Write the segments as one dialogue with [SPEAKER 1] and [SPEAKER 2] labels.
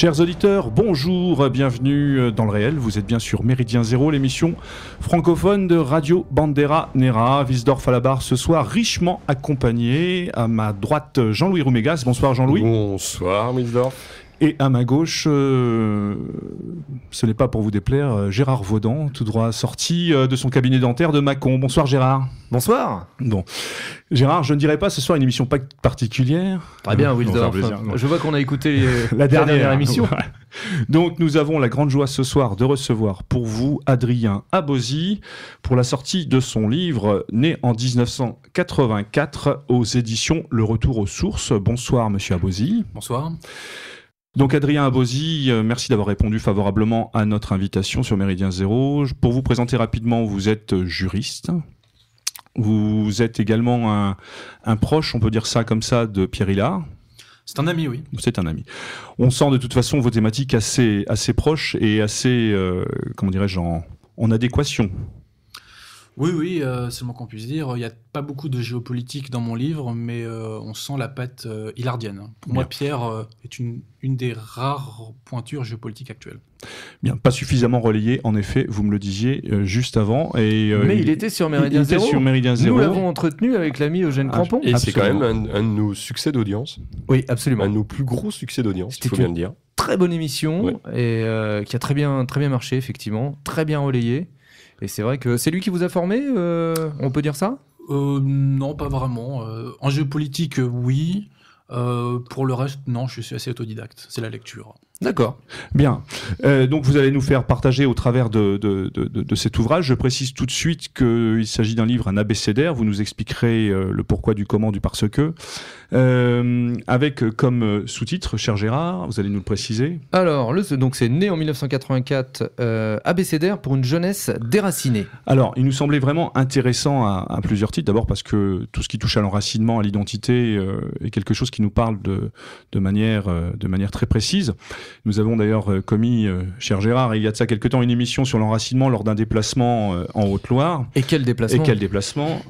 [SPEAKER 1] Chers auditeurs, bonjour, bienvenue euh, dans le réel. Vous êtes bien sûr Méridien Zéro, l'émission francophone de Radio Bandera Nera. Visdorf à la barre ce soir, richement accompagné. À ma droite, Jean-Louis Roumégas. Bonsoir Jean-Louis. Bonsoir Visdorf. Et à ma gauche, euh, ce n'est pas pour vous déplaire, euh, Gérard Vaudan, tout droit sorti euh, de son cabinet dentaire de Mâcon. Bonsoir Gérard. Bonsoir. Bon. Gérard, je ne dirais pas ce soir une émission pas particulière. Très bien, Wildor. je
[SPEAKER 2] vois qu'on a écouté la, dernière, émission.
[SPEAKER 1] Donc, donc nous avons la grande joie ce soir de recevoir pour vous Adrien Abosi pour la sortie de son livre Né en 1984 aux éditions Le Retour aux sources. Bonsoir Monsieur Abosi. Bonsoir. Donc Adrien Abosi, euh, merci d'avoir répondu favorablement à notre invitation sur Méridien Zéro. Pour vous présenter rapidement, vous êtes euh, juriste. Vous êtes également un, proche, on peut dire ça comme ça, de Pierre Hillard. C'est un ami, oui. C'est un ami. On sent de toute façon vos thématiques assez, assez proches et assez, euh, comment dirais-je, en adéquation
[SPEAKER 3] oui, oui, euh, c'est le moins qu'on puisse dire. Il n'y a pas beaucoup de géopolitique dans mon livre, mais euh, on sent la patte euh, Pour moi, Pierre euh, est une, des rares pointures
[SPEAKER 2] géopolitiques actuelles.
[SPEAKER 1] Bien, pas suffisamment relayé, en effet, vous me le disiez juste avant. Mais il, était sur Méridien Zéro. Sur Méridien Zéro. Nous l'avons
[SPEAKER 2] entretenu avec l'ami Eugène ah, Crampon. Et c'est quand même un,
[SPEAKER 4] de nos succès d'audience. Oui, absolument. Un de nos plus gros succès d'audience, il faut bien dire.
[SPEAKER 2] Très bonne émission et qui a très bien, très bien marché, effectivement, très bien relayé. Et c'est vrai que c'est lui qui vous a formé, euh, on peut dire ça euh, Non, pas vraiment. Euh, en géopolitique,
[SPEAKER 3] oui. pour le reste, non, je suis assez autodidacte. C'est la lecture.
[SPEAKER 1] D'accord. Bien. Euh, donc vous allez nous faire partager au travers de, cet ouvrage. Je précise tout de suite qu'il s'agit d'un livre, un abécédaire. Vous nous expliquerez euh, le pourquoi du comment du parce que. Euh, avec comme sous-titre, cher Gérard, vous allez nous le préciser.
[SPEAKER 2] Alors, donc c'est né en 1984, abécédaire pour une jeunesse déracinée.
[SPEAKER 1] Alors, il nous semblait vraiment intéressant à, plusieurs titres. D'abord parce que tout ce qui touche à l'enracinement, à l'identité, est quelque chose qui nous parle de, manière, de manière très précise. Nous avons d'ailleurs euh, commis, euh, cher Gérard, il y a de ça quelques temps, une émission sur l'enracinement lors d'un déplacement euh, en Haute-Loire. Et quel déplacement Et quel déplacement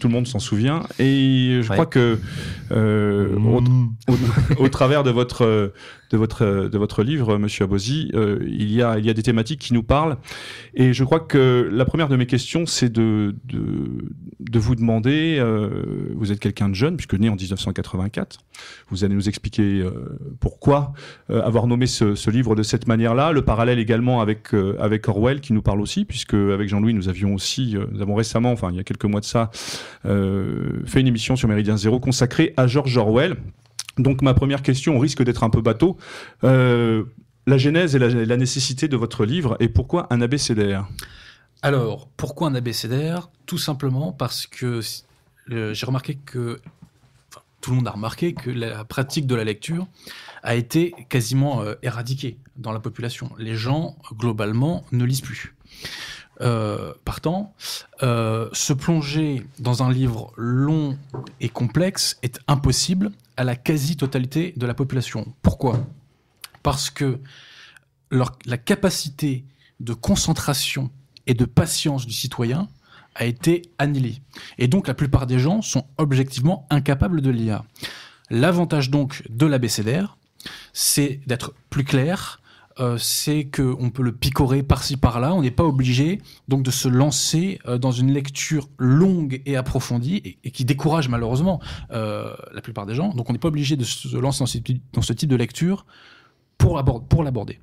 [SPEAKER 1] tout le monde s'en souvient. Et je crois que mmh. au, travers de votre de votre, euh, de votre livre, euh, Monsieur Abosi, euh, il, y a, il y des thématiques qui nous parlent. Et je crois que la première de mes questions, c'est de, vous demander, vous êtes quelqu'un de jeune, puisque né en 1984, vous allez nous expliquer pourquoi avoir nommé ce, livre de cette manière-là, le parallèle également avec, avec Orwell qui nous parle aussi, puisque avec Jean-Louis, nous avions aussi, nous avons récemment, enfin il y a quelques mois de ça, fait une émission sur Méridien Zéro consacrée à George Orwell. Donc ma première question risque d'être un peu bateau. Euh, la genèse et la, nécessité de votre livre et pourquoi un abécédaire
[SPEAKER 3] Alors, pourquoi un abécédaire Tout simplement parce que euh, j'ai remarqué que, tout le monde a remarqué que la pratique de la lecture a été quasiment euh, éradiquée dans la population. Les gens, globalement, ne lisent plus. Euh, partant, euh, se plonger dans un livre long et complexe est impossible à la quasi-totalité de la population. Pourquoi Parce que la capacité de concentration et de patience du citoyen a été annulée. Et donc la plupart des gens sont objectivement incapables de lire. L'avantage donc de l'ABCDR, c'est d'être plus clair, euh, c'est qu'on peut le picorer par-ci par-là. On n'est pas obligé donc de se lancer euh, dans une lecture longue et approfondie et, qui décourage malheureusement euh, la plupart des gens. Donc on n'est pas obligé de se lancer dans ce, type de lecture pour l'aborder.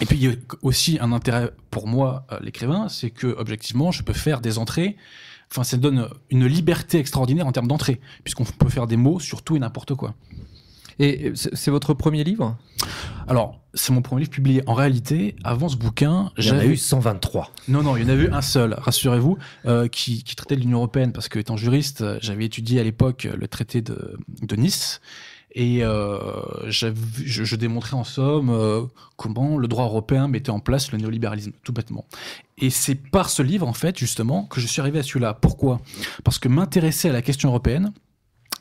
[SPEAKER 3] Et puis il y a aussi un intérêt pour moi, l'écrivain, c'est que objectivement, je peux faire des entrées. Enfin, ça donne une liberté extraordinaire en termes d'entrée, puisqu'on peut faire des mots sur tout et n'importe quoi. Et c'est votre premier livre Alors, c'est mon premier livre publié. En réalité, avant ce bouquin, j'avais eu
[SPEAKER 2] 123.
[SPEAKER 3] Non, non, il y en a eu un seul, rassurez-vous, euh, qui, traitait de l'Union européenne, parce que étant juriste, j'avais étudié à l'époque le traité de, Nice. Et euh, je, démontrais en somme euh, comment le droit européen mettait en place le néolibéralisme, tout bêtement. Et c'est par ce livre, en fait, justement, que je suis arrivé à celui-là. Pourquoi Parce que m'intéresser à la question européenne,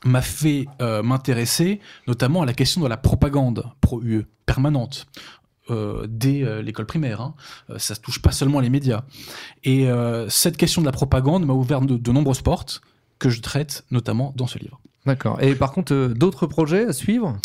[SPEAKER 3] m'a fait euh, m'intéresser notamment à la question de la propagande pro-UE permanente. Euh, dès euh, l'école primaire. Hein. ça ne touche pas seulement les médias. Et cette question de la propagande m'a ouvert de, de, nombreuses portes que je traite notamment dans ce livre. D'accord. Et par contre, d'autres projets à suivre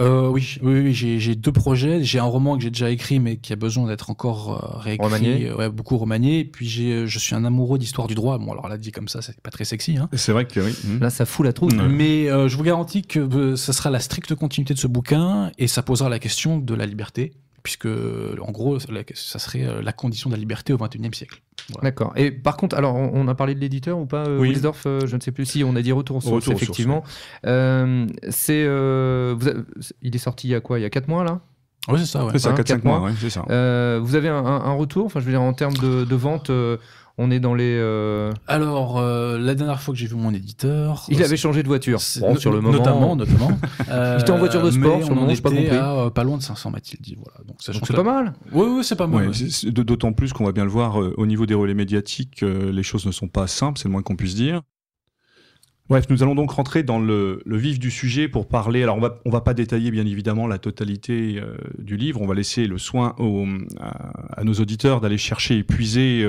[SPEAKER 3] euh, oui, oui, j'ai deux projets. J'ai un roman que j'ai déjà écrit, mais qui a besoin d'être encore euh, réécrit, euh, beaucoup remanié. Et puis euh, je suis un amoureux d'histoire du droit. Bon, alors là, dit comme ça, c'est pas très
[SPEAKER 2] sexy. Hein. C'est vrai que oui. Mmh. Là, ça fout la trouille.
[SPEAKER 3] Mais je vous garantis que ça sera la stricte continuité de ce bouquin et ça posera la question de la liberté puisque en gros, ça serait euh, la condition de la liberté au XXIe siècle. D'accord.
[SPEAKER 2] Et par contre, alors on a parlé de l'éditeur ou pas, euh, oui. Euh, je ne sais plus si on a dit retour aux sources, effectivement. c'est, il est sorti il y a quoi Il y a 4 mois là oui, c'est ça, ouais. C'est ça, 4-5 hein? mois, ça. vous avez un, retour, enfin, je veux dire, en termes de, vente, on est dans les. Euh, Alors, euh, la dernière fois que j'ai vu mon éditeur. Il euh, avait changé de voiture.
[SPEAKER 3] sur le moment. Notamment, notamment. il était en voiture de sport, sur le moment, pas compris. pas loin de 500, Mathilde. dit. Voilà. Donc, c'est pas mal. Oui, oui c'est pas mal.
[SPEAKER 1] D'autant plus qu'on va bien le voir au niveau des relais médiatiques, les choses ne sont pas simples, c'est le moins qu'on puisse dire. Bref, nous allons donc rentrer dans le, vif du sujet pour parler. Alors, on va, on va pas détailler bien évidemment la totalité du livre. On va laisser le soin à, nos auditeurs d'aller chercher et puiser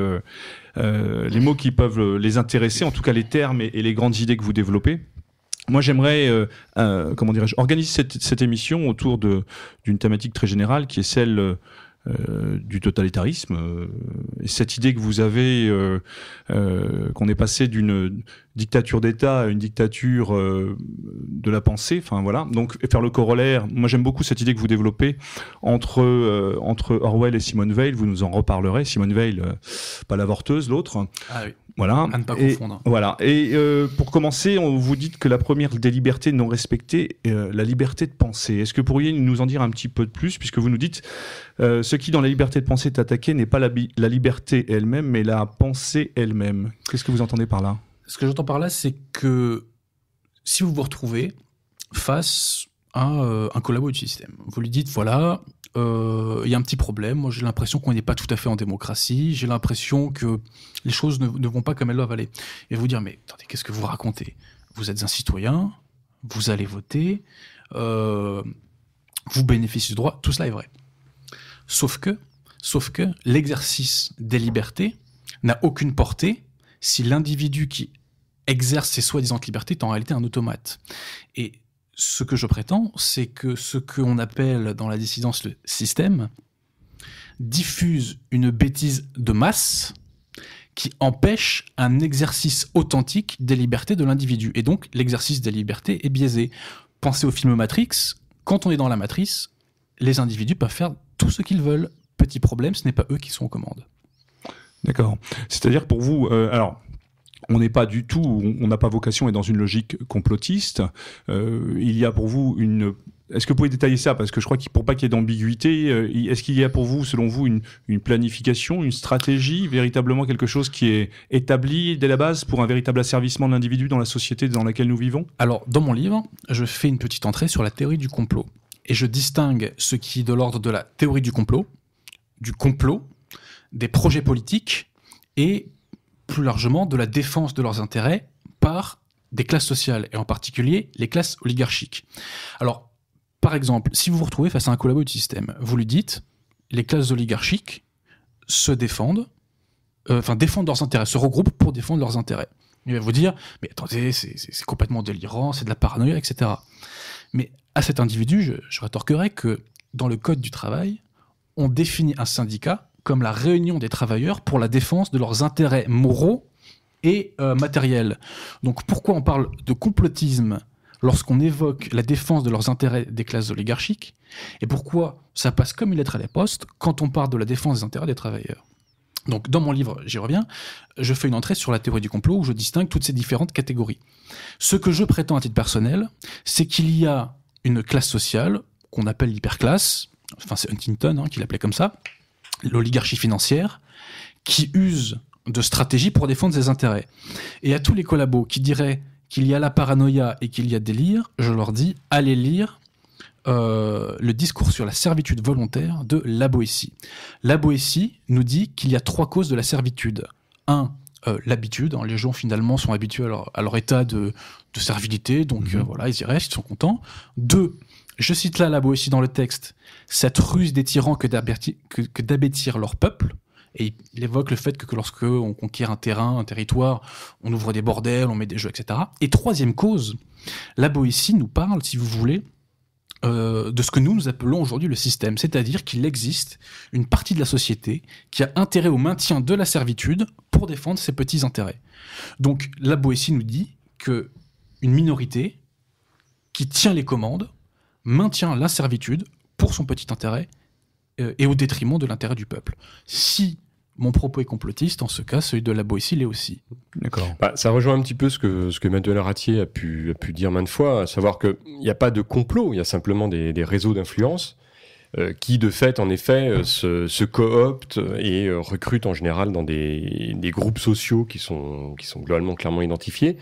[SPEAKER 1] euh, les mots qui peuvent euh, les intéresser, en tout cas les termes et, les grandes idées que vous développez. Moi, j'aimerais, euh, comment dirais-je, organiser cette, émission autour d'une thématique très générale qui est celle euh, euh, du totalitarisme. Euh, et cette idée que vous avez, euh, qu'on est passé d'une dictature d'État à une dictature de la pensée, enfin voilà. Donc faire le corollaire, moi j'aime beaucoup cette idée que vous développez entre, entre Orwell et Simone Veil, vous nous en reparlerez. Simone Veil, pas l'avorteuse, l'autre. Ah oui. Voilà. et, Voilà. Euh, et pour commencer, on vous dites que la première des libertés non respectées est euh, la liberté de penser. Est-ce que vous pourriez nous en dire un petit peu de plus, puisque vous nous dites euh, ce qui dans la liberté de penser est attaqué n'est pas la, liberté elle-même, mais la pensée elle-même. Qu'est-ce que vous entendez par là
[SPEAKER 3] Ce que j'entends par là, c'est que si vous vous retrouvez face à un collabo du système, vous lui dites voilà, il euh, y a un petit problème. Moi, j'ai l'impression qu'on n'est pas tout à fait en démocratie. J'ai l'impression que les choses ne, vont pas comme elles doivent aller. Et vous dire, mais attendez, qu'est-ce que vous racontez Vous êtes un citoyen, vous allez voter, euh, vous bénéficiez du droit, tout cela est vrai. Sauf que, sauf que l'exercice des libertés n'a aucune portée si l'individu qui exerce ses soi-disant libertés est en réalité un automate. Et ce que je prétends, c'est que ce qu'on appelle dans la dissidence le système diffuse une bêtise de masse qui empêche un exercice authentique des libertés de l'individu. Et donc, l'exercice des libertés est biaisé. Pensez au film Matrix, quand on est dans la matrice, les individus peuvent faire tout ce qu'ils veulent. Petit problème, ce n'est pas eux qui sont aux commandes.
[SPEAKER 1] D'accord. C'est-à-dire pour vous, euh, alors on n'est pas du tout, on n'a pas vocation et dans une logique complotiste. Euh, il y a pour vous une. Est-ce que vous pouvez détailler ça Parce que je crois qu'il pour pas qu'il y ait d'ambiguïté, euh, est-ce qu'il y a pour vous, selon vous, une, une, planification, une stratégie, véritablement quelque chose qui est établi dès la base pour un véritable asservissement de l'individu dans la société dans laquelle nous vivons Alors, dans mon livre, je fais une petite entrée sur la théorie du complot. Et je distingue ce qui est de l'ordre de la
[SPEAKER 3] théorie du complot, du complot, des projets politiques et plus largement de la défense de leurs intérêts par des classes sociales, et en particulier les classes oligarchiques. Alors, par exemple, si vous vous retrouvez face à un collaborateur du système, vous lui dites, les classes oligarchiques se défendent, euh, enfin défendent leurs intérêts, se regroupent pour défendre leurs intérêts. Il va vous dire, mais attendez, c'est complètement délirant, c'est de la paranoïa, etc. Mais à cet individu, je, je rétorquerai que dans le Code du travail, on définit un syndicat comme la réunion des travailleurs pour la défense de leurs intérêts moraux et euh, matériels. Donc pourquoi on parle de complotisme lorsqu'on évoque la défense de leurs intérêts des classes oligarchiques et pourquoi ça passe comme une lettre à la poste quand on parle de la défense des intérêts des travailleurs. Donc dans mon livre, j'y reviens, je fais une entrée sur la théorie du complot où je distingue toutes ces différentes catégories. Ce que je prétends à titre personnel, c'est qu'il y a une classe sociale qu'on appelle l'hyperclasse, enfin c'est Huntington hein, qui l'appelait comme ça, l'oligarchie financière, qui use de stratégie pour défendre ses intérêts. Et à tous les collabos qui diraient qu'il y a la paranoïa et qu'il y a délire, je leur dis allez lire euh, le discours sur la servitude volontaire de La Boétie. La Boétie nous dit qu'il y a trois causes de la servitude. Un, euh, l'habitude. Hein, les gens finalement sont habitués à leur, état de, de, servilité, donc euh, mhm. voilà, ils y restent, ils sont contents. Deux, je cite là la Boétie dans le texte, cette ruse des tyrans que d'abêtir leur peuple. Et il évoque le fait que, lorsque on conquiert un terrain, un territoire, on ouvre des bordels, on met des jeux, etc. Et troisième cause, la Boétie nous parle, si vous voulez, euh, de ce que nous, nous appelons aujourd'hui le système, c'est-à-dire qu'il existe une partie de la société qui a intérêt au maintien de la servitude pour défendre ses petits intérêts. Donc la Boétie nous dit que une minorité qui tient les commandes maintient la servitude pour son petit intérêt euh, et au détriment de l'intérêt du peuple. Si mon propos est complotiste, en ce cas, celui de la
[SPEAKER 4] Boétie l'est aussi. D'accord. Bah, ça rejoint un petit peu ce que, ce que Emmanuel Aratier a pu, pu dire maintes fois, à savoir qu'il n'y a pas de complot, il y a simplement des, des réseaux d'influence euh, qui de fait, en effet, euh, se, se cooptent et euh, recrutent en général dans des, groupes sociaux qui sont, qui sont globalement clairement identifiés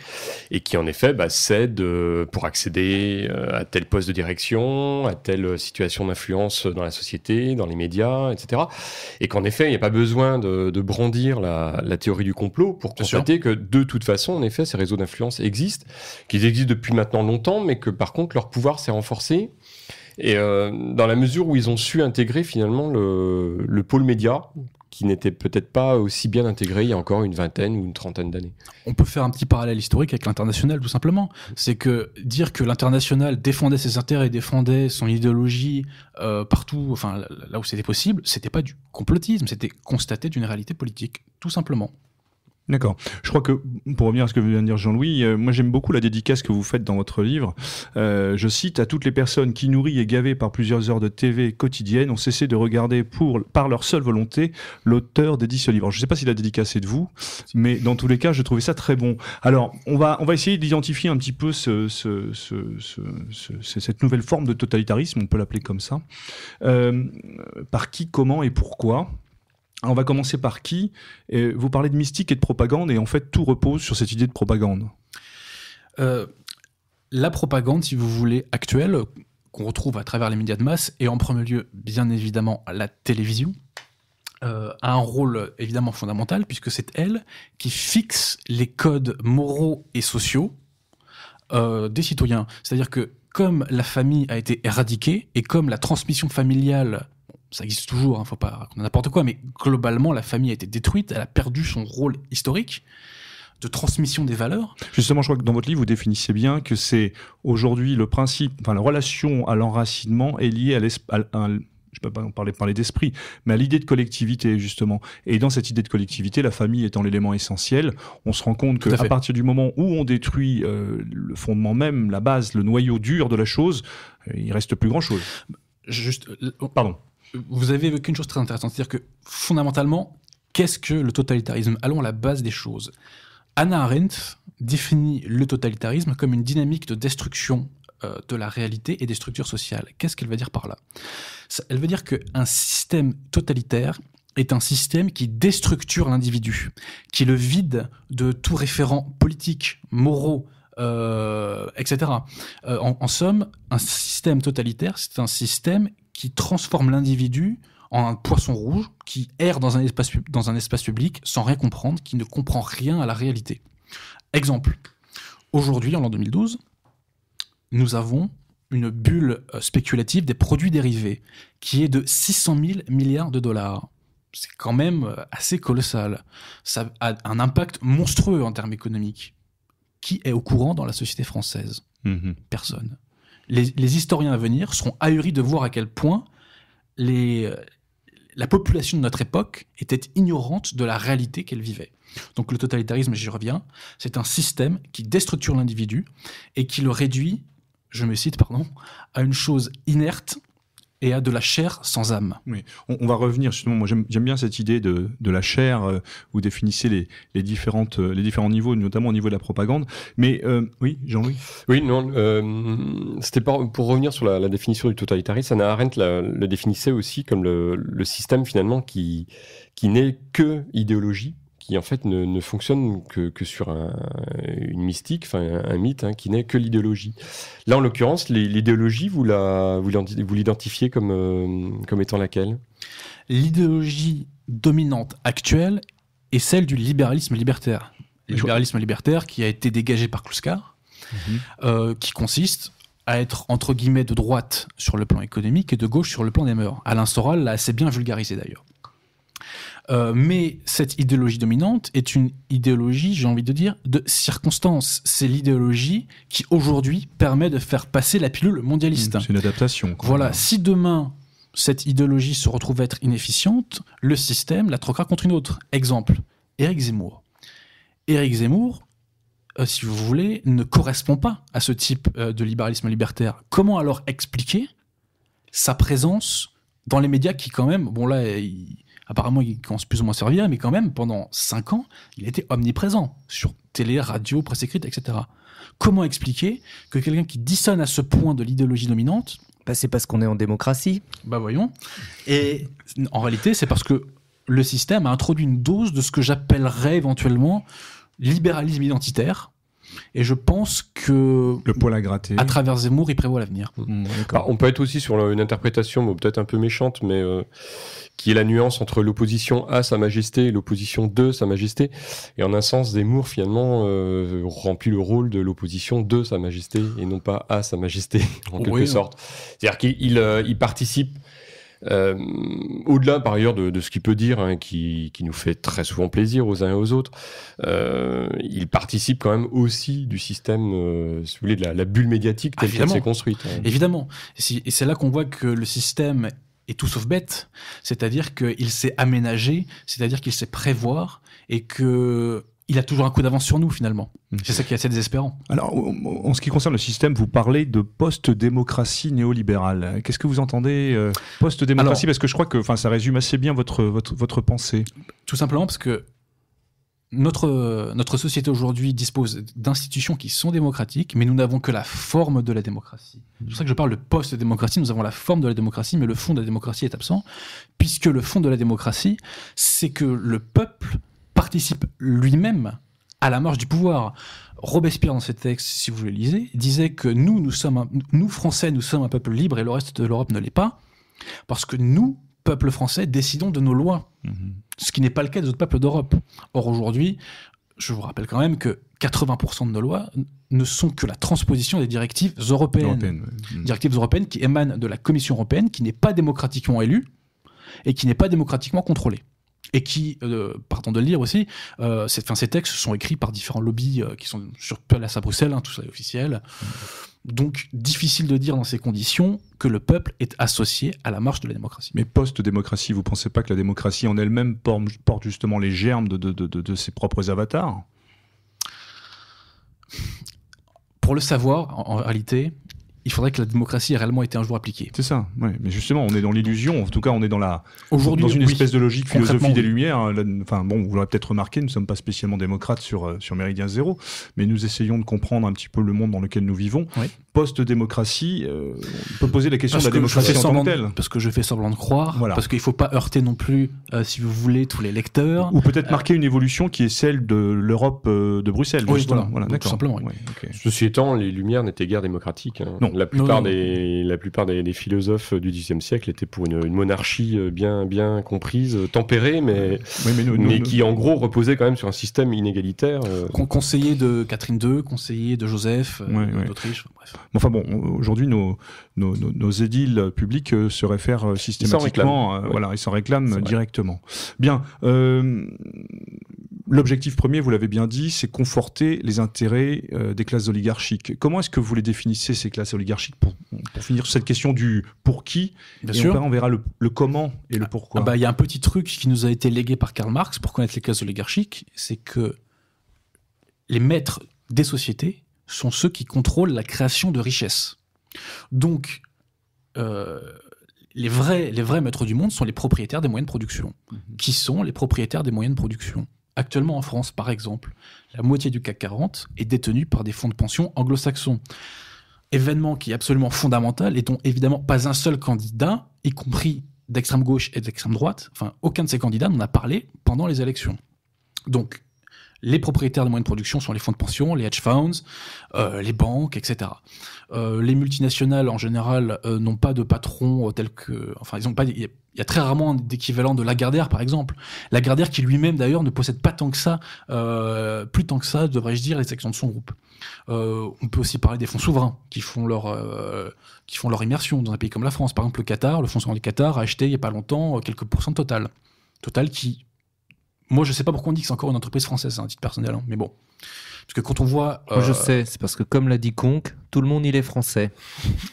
[SPEAKER 4] et qui en effet bah, cèdent pour accéder à tel poste de direction, à telle situation d'influence dans la société, dans les médias, etc. Et qu'en effet, il n'y a pas besoin de, brandir la, la, théorie du complot pour constater que de toute façon, en effet, ces réseaux d'influence existent, qu'ils existent depuis maintenant longtemps, mais que par contre, leur pouvoir s'est renforcé et euh, dans la mesure où ils ont su intégrer finalement le, pôle média, qui n'était peut-être pas aussi bien intégré il y a encore une vingtaine ou une trentaine d'années.
[SPEAKER 3] On peut faire un petit parallèle historique avec l'international, tout simplement. C'est que dire que l'international défendait ses intérêts, défendait son idéologie euh, partout, enfin là où c'était possible, c'était pas du complotisme, c'était constater d'une réalité politique, tout simplement.
[SPEAKER 1] D'accord. Je crois que, pour revenir à ce que vient de dire Jean-Louis, euh, moi j'aime beaucoup la dédicace que vous faites dans votre livre. Euh, je cite à toutes les personnes qui, nourries et gavées par plusieurs heures de TV quotidienne, ont cessé de regarder pour, par leur seule volonté l'auteur dédie ce livre. je ne sais pas si la dédicace est de vous, mais dans tous les cas, je trouvais ça très bon. Alors, on va, on va essayer d'identifier un petit peu cette nouvelle forme de totalitarisme, on peut l'appeler comme ça. Euh, par qui, comment et pourquoi on va commencer par qui Vous parlez de mystique et de propagande, et en fait, tout repose sur cette idée de propagande.
[SPEAKER 3] Euh, la propagande, si vous voulez, actuelle, qu'on retrouve à travers les médias de masse, et en premier lieu, bien évidemment, la télévision, euh, a un rôle évidemment fondamental, puisque c'est elle qui fixe les codes moraux et sociaux euh, des citoyens. C'est-à-dire que comme la famille a été éradiquée, et comme la transmission familiale ça existe toujours, ne hein, faut pas qu'on n'importe quoi, mais globalement, la famille a été détruite, elle a perdu son rôle
[SPEAKER 1] historique de transmission des valeurs. Justement, je crois que dans votre livre, vous définissez bien que c'est aujourd'hui le principe, enfin la relation à l'enracinement est liée à l'esprit, je ne peux pas en parler, parler d'esprit, mais à l'idée de collectivité, justement. Et dans cette idée de collectivité, la famille étant l'élément essentiel, on se rend compte qu'à partir du moment où on détruit euh, le fondement même, la base, le noyau dur de la chose, euh, il reste plus grand-chose.
[SPEAKER 3] Juste, euh, pardon vous avez évoqué une chose très intéressante, c'est-à-dire que fondamentalement, qu'est-ce que le totalitarisme Allons à la base des choses. Anna Arendt définit le totalitarisme comme une dynamique de destruction euh, de la réalité et des structures sociales. Qu'est-ce qu'elle veut dire par là Elle veut dire qu'un système totalitaire est un système qui déstructure l'individu, qui le vide de tout référent politique, moraux, euh, etc. Euh, en, en, somme, un système totalitaire, c'est un système qui transforme l'individu en un poisson rouge qui erre dans un, espace, public sans rien comprendre, qui ne comprend rien à la réalité. Exemple, aujourd'hui, en l'an 2012, nous avons une bulle euh, spéculative des produits dérivés qui est de 600 000 milliards de dollars. C'est quand même euh, assez colossal. Ça a un impact monstrueux en termes économiques. Qui est au courant dans la société française mhm. Personne les, historiens à venir seront ahuris de voir à quel point euh, la population de notre époque était ignorante de la réalité qu'elle vivait. Donc le totalitarisme, j'y reviens, c'est un système qui déstructure l'individu et qui le réduit, je me cite, pardon, à une chose inerte
[SPEAKER 1] et à de la chair sans âme. on, va revenir justement. Moi, j'aime bien cette idée de, de la chair. vous euh, définissez les, les différentes euh, les différents niveaux, notamment au niveau de la propagande. Mais euh, oui, Jean-Louis. Oui, non.
[SPEAKER 4] C'était pour, pour, revenir sur la, définition du totalitarisme. Anna Arendt le définissait aussi comme le, le système finalement qui qui n'est que idéologie qui en fait ne, fonctionne que, sur une mystique, enfin un mythe, hein, qui n'est que l'idéologie. Là, en l'occurrence, l'idéologie, vous l'identifiez vous comme, euh, comme étant laquelle
[SPEAKER 3] L'idéologie dominante actuelle est celle du libéralisme libertaire. Le libéralisme libertaire qui a été dégagé par Kluskar, mhm. euh, qui consiste à être entre guillemets de droite sur le plan économique et de gauche sur le plan des mœurs. Alain Soral l'a assez bien vulgarisé d'ailleurs. Euh, mais cette idéologie dominante est une idéologie, j'ai envie de dire, de circonstance. C'est l'idéologie qui aujourd'hui permet de faire passer la pilule mondialiste.
[SPEAKER 1] C'est une adaptation.
[SPEAKER 3] Voilà, si demain cette idéologie se retrouve être inefficiente, le système la troquera contre une autre. Exemple, Éric Zemmour. Éric Zemmour, euh, si vous voulez, ne correspond pas à ce type euh, de libéralisme libertaire. Comment alors expliquer sa présence dans les médias qui quand même, bon là, il, Apparemment, il commence plus ou moins servir, mais quand même, pendant 5 ans, il était omniprésent sur télé, radio, presse écrite, etc. Comment expliquer que quelqu'un qui dissonne à ce point de l'idéologie dominante. Bah, c'est parce qu'on est en démocratie. Bah voyons. Et en réalité, c'est parce que le système a introduit une dose de ce que j'appellerais éventuellement libéralisme identitaire, et je pense que. Le poil à gratter. À travers Zemmour, il prévoit l'avenir.
[SPEAKER 4] Hmm. Hmm, bah, on peut être aussi sur une interprétation, peut-être un peu méchante, mais euh, qui est la nuance entre l'opposition à Sa Majesté et l'opposition de Sa Majesté. Et en un sens, Zemmour, finalement, euh, remplit le rôle de l'opposition de Sa Majesté et non pas à Sa Majesté, en quelque sorte. C'est-à-dire qu'il euh, participe euh, au-delà, par ailleurs, de, ce qu'il peut dire, hein, qui, nous fait très souvent plaisir aux uns et aux autres, euh, il participe quand même aussi du système, euh, si vous voulez, de la, bulle médiatique telle ah, qu'elle s'est construite. Hein. Évidemment. Et, c'est là qu'on voit que le système est tout sauf bête.
[SPEAKER 3] C'est-à-dire qu'il s'est aménagé, c'est-à-dire qu'il sait prévoir et que il a toujours un coup d'avance sur nous finalement. Mm. C'est ça qui est assez désespérant.
[SPEAKER 1] Alors, en ce qui concerne le système, vous parlez de post-démocratie néolibérale. Qu'est-ce que vous entendez euh, post-démocratie Parce que je crois que ça résume assez bien votre, votre, votre pensée.
[SPEAKER 3] Tout simplement parce que notre, notre société aujourd'hui dispose d'institutions qui sont démocratiques, mais nous n'avons que la forme de la démocratie. C'est pour ça que je parle de post-démocratie. Nous avons la forme de la démocratie, mais le fond de la démocratie est absent, puisque le fond de la démocratie, c'est que le peuple participe lui-même à la marche du pouvoir. Robespierre, dans ses textes, si vous le lisez, disait que nous, nous, sommes nous Français, nous sommes un peuple libre et le reste de l'Europe ne l'est pas, parce que nous, peuple français, décidons de nos lois, mhm. ce qui n'est pas le cas des autres peuples d'Europe. Or, aujourd'hui, je vous rappelle quand même que 80% de nos lois ne sont que la transposition des directives européennes. Mhm. Directives européennes qui émanent de la Commission européenne, qui n'est pas démocratiquement élue et qui n'est pas démocratiquement contrôlée et qui, euh, partant de le lire aussi, euh, ces textes sont écrits par différents lobbies euh, qui sont sur place à Bruxelles, hein, tout ça est officiel. Donc, difficile de dire dans ces conditions que le peuple est associé à la marche de la démocratie.
[SPEAKER 1] Mais post-démocratie, vous ne pensez pas que la démocratie en elle-même porte justement les germes de, ses propres avatars Pour le savoir, en réalité, il faudrait que la démocratie ait réellement été un jour appliquée. C'est ça, oui. mais justement, on est dans l'illusion, en tout cas, on est dans, la, Aujourd'hui, dans une espèce de logique philosophie des Lumières. Hein. enfin, bon, vous l'aurez peut-être remarqué, nous ne sommes pas spécialement démocrates sur, euh, sur Méridien Zéro, mais nous essayons de comprendre un petit peu le monde dans lequel nous vivons post-démocratie, euh, on peut poser la question de la démocratie en tant
[SPEAKER 3] Parce que je fais semblant de croire, parce qu'il ne faut pas heurter non plus, euh, si vous voulez, tous les lecteurs. Ou peut-être euh,
[SPEAKER 1] marquer une
[SPEAKER 4] évolution qui est celle de
[SPEAKER 1] l'Europe de Bruxelles. tout simplement.
[SPEAKER 4] Ceci étant, les Lumières n'étaient guère démocratiques. Hein. La plupart, Des, la plupart des, philosophes du Xe siècle étaient pour une, monarchie bien, bien comprise, tempérée, mais, mais, qui en gros reposait quand même sur un système inégalitaire. conseiller de Catherine II, conseiller de Joseph
[SPEAKER 1] d'Autriche, bref enfin bon, aujourd'hui, nos, édiles publics euh, se réfèrent euh, systématiquement. Euh, voilà, ils s'en réclament directement. Bien. L'objectif premier, vous l'avez bien dit, c'est conforter les intérêts des classes oligarchiques. Comment est-ce que vous les définissez, ces classes oligarchiques, pour, finir sur cette question du pour qui bien et On, verra le, comment et le pourquoi. Ah bah, il y a un petit truc qui nous a été légué par Karl Marx pour connaître les classes oligarchiques, c'est que
[SPEAKER 3] les maîtres des sociétés sont ceux qui contrôlent la création de richesses. Donc, euh, les, vrais, les vrais maîtres du monde sont les propriétaires des moyens de production. Mhm. Qui sont les propriétaires des moyens de production Actuellement en France, par exemple, la moitié du CAC 40 est détenue par des fonds de pension anglo-saxons. Événement qui est absolument fondamental et dont évidemment pas un seul candidat, y compris d'extrême gauche et d'extrême droite, enfin aucun de ces candidats n'en a parlé pendant les élections. Donc les propriétaires de moyens de production sont les fonds de pension, les hedge funds, euh, les banques, etc. Euh, les multinationales, en général, euh, n'ont pas de patron tel que... Enfin, ils ont pas... Il y, a très rarement d'équivalent de Lagardère, par exemple. Lagardère, qui lui-même, d'ailleurs, ne possède pas tant que ça, plus tant que ça, devrais-je dire, les sections de son groupe. on peut aussi parler des fonds souverains, qui font leur... qui font leur immersion dans un pays comme la France. Par exemple, le Qatar, le fonds souverain du Qatar a acheté, il n'y a pas longtemps, quelques pourcents de Total. Total qui moi, je sais pas pourquoi on dit que c'est encore une entreprise française, un hein, à titre
[SPEAKER 2] personnel, hein, mais bon. Parce que quand on voit. je euh, sais, c'est parce que comme l'a dit Conk, tout le monde, il est français.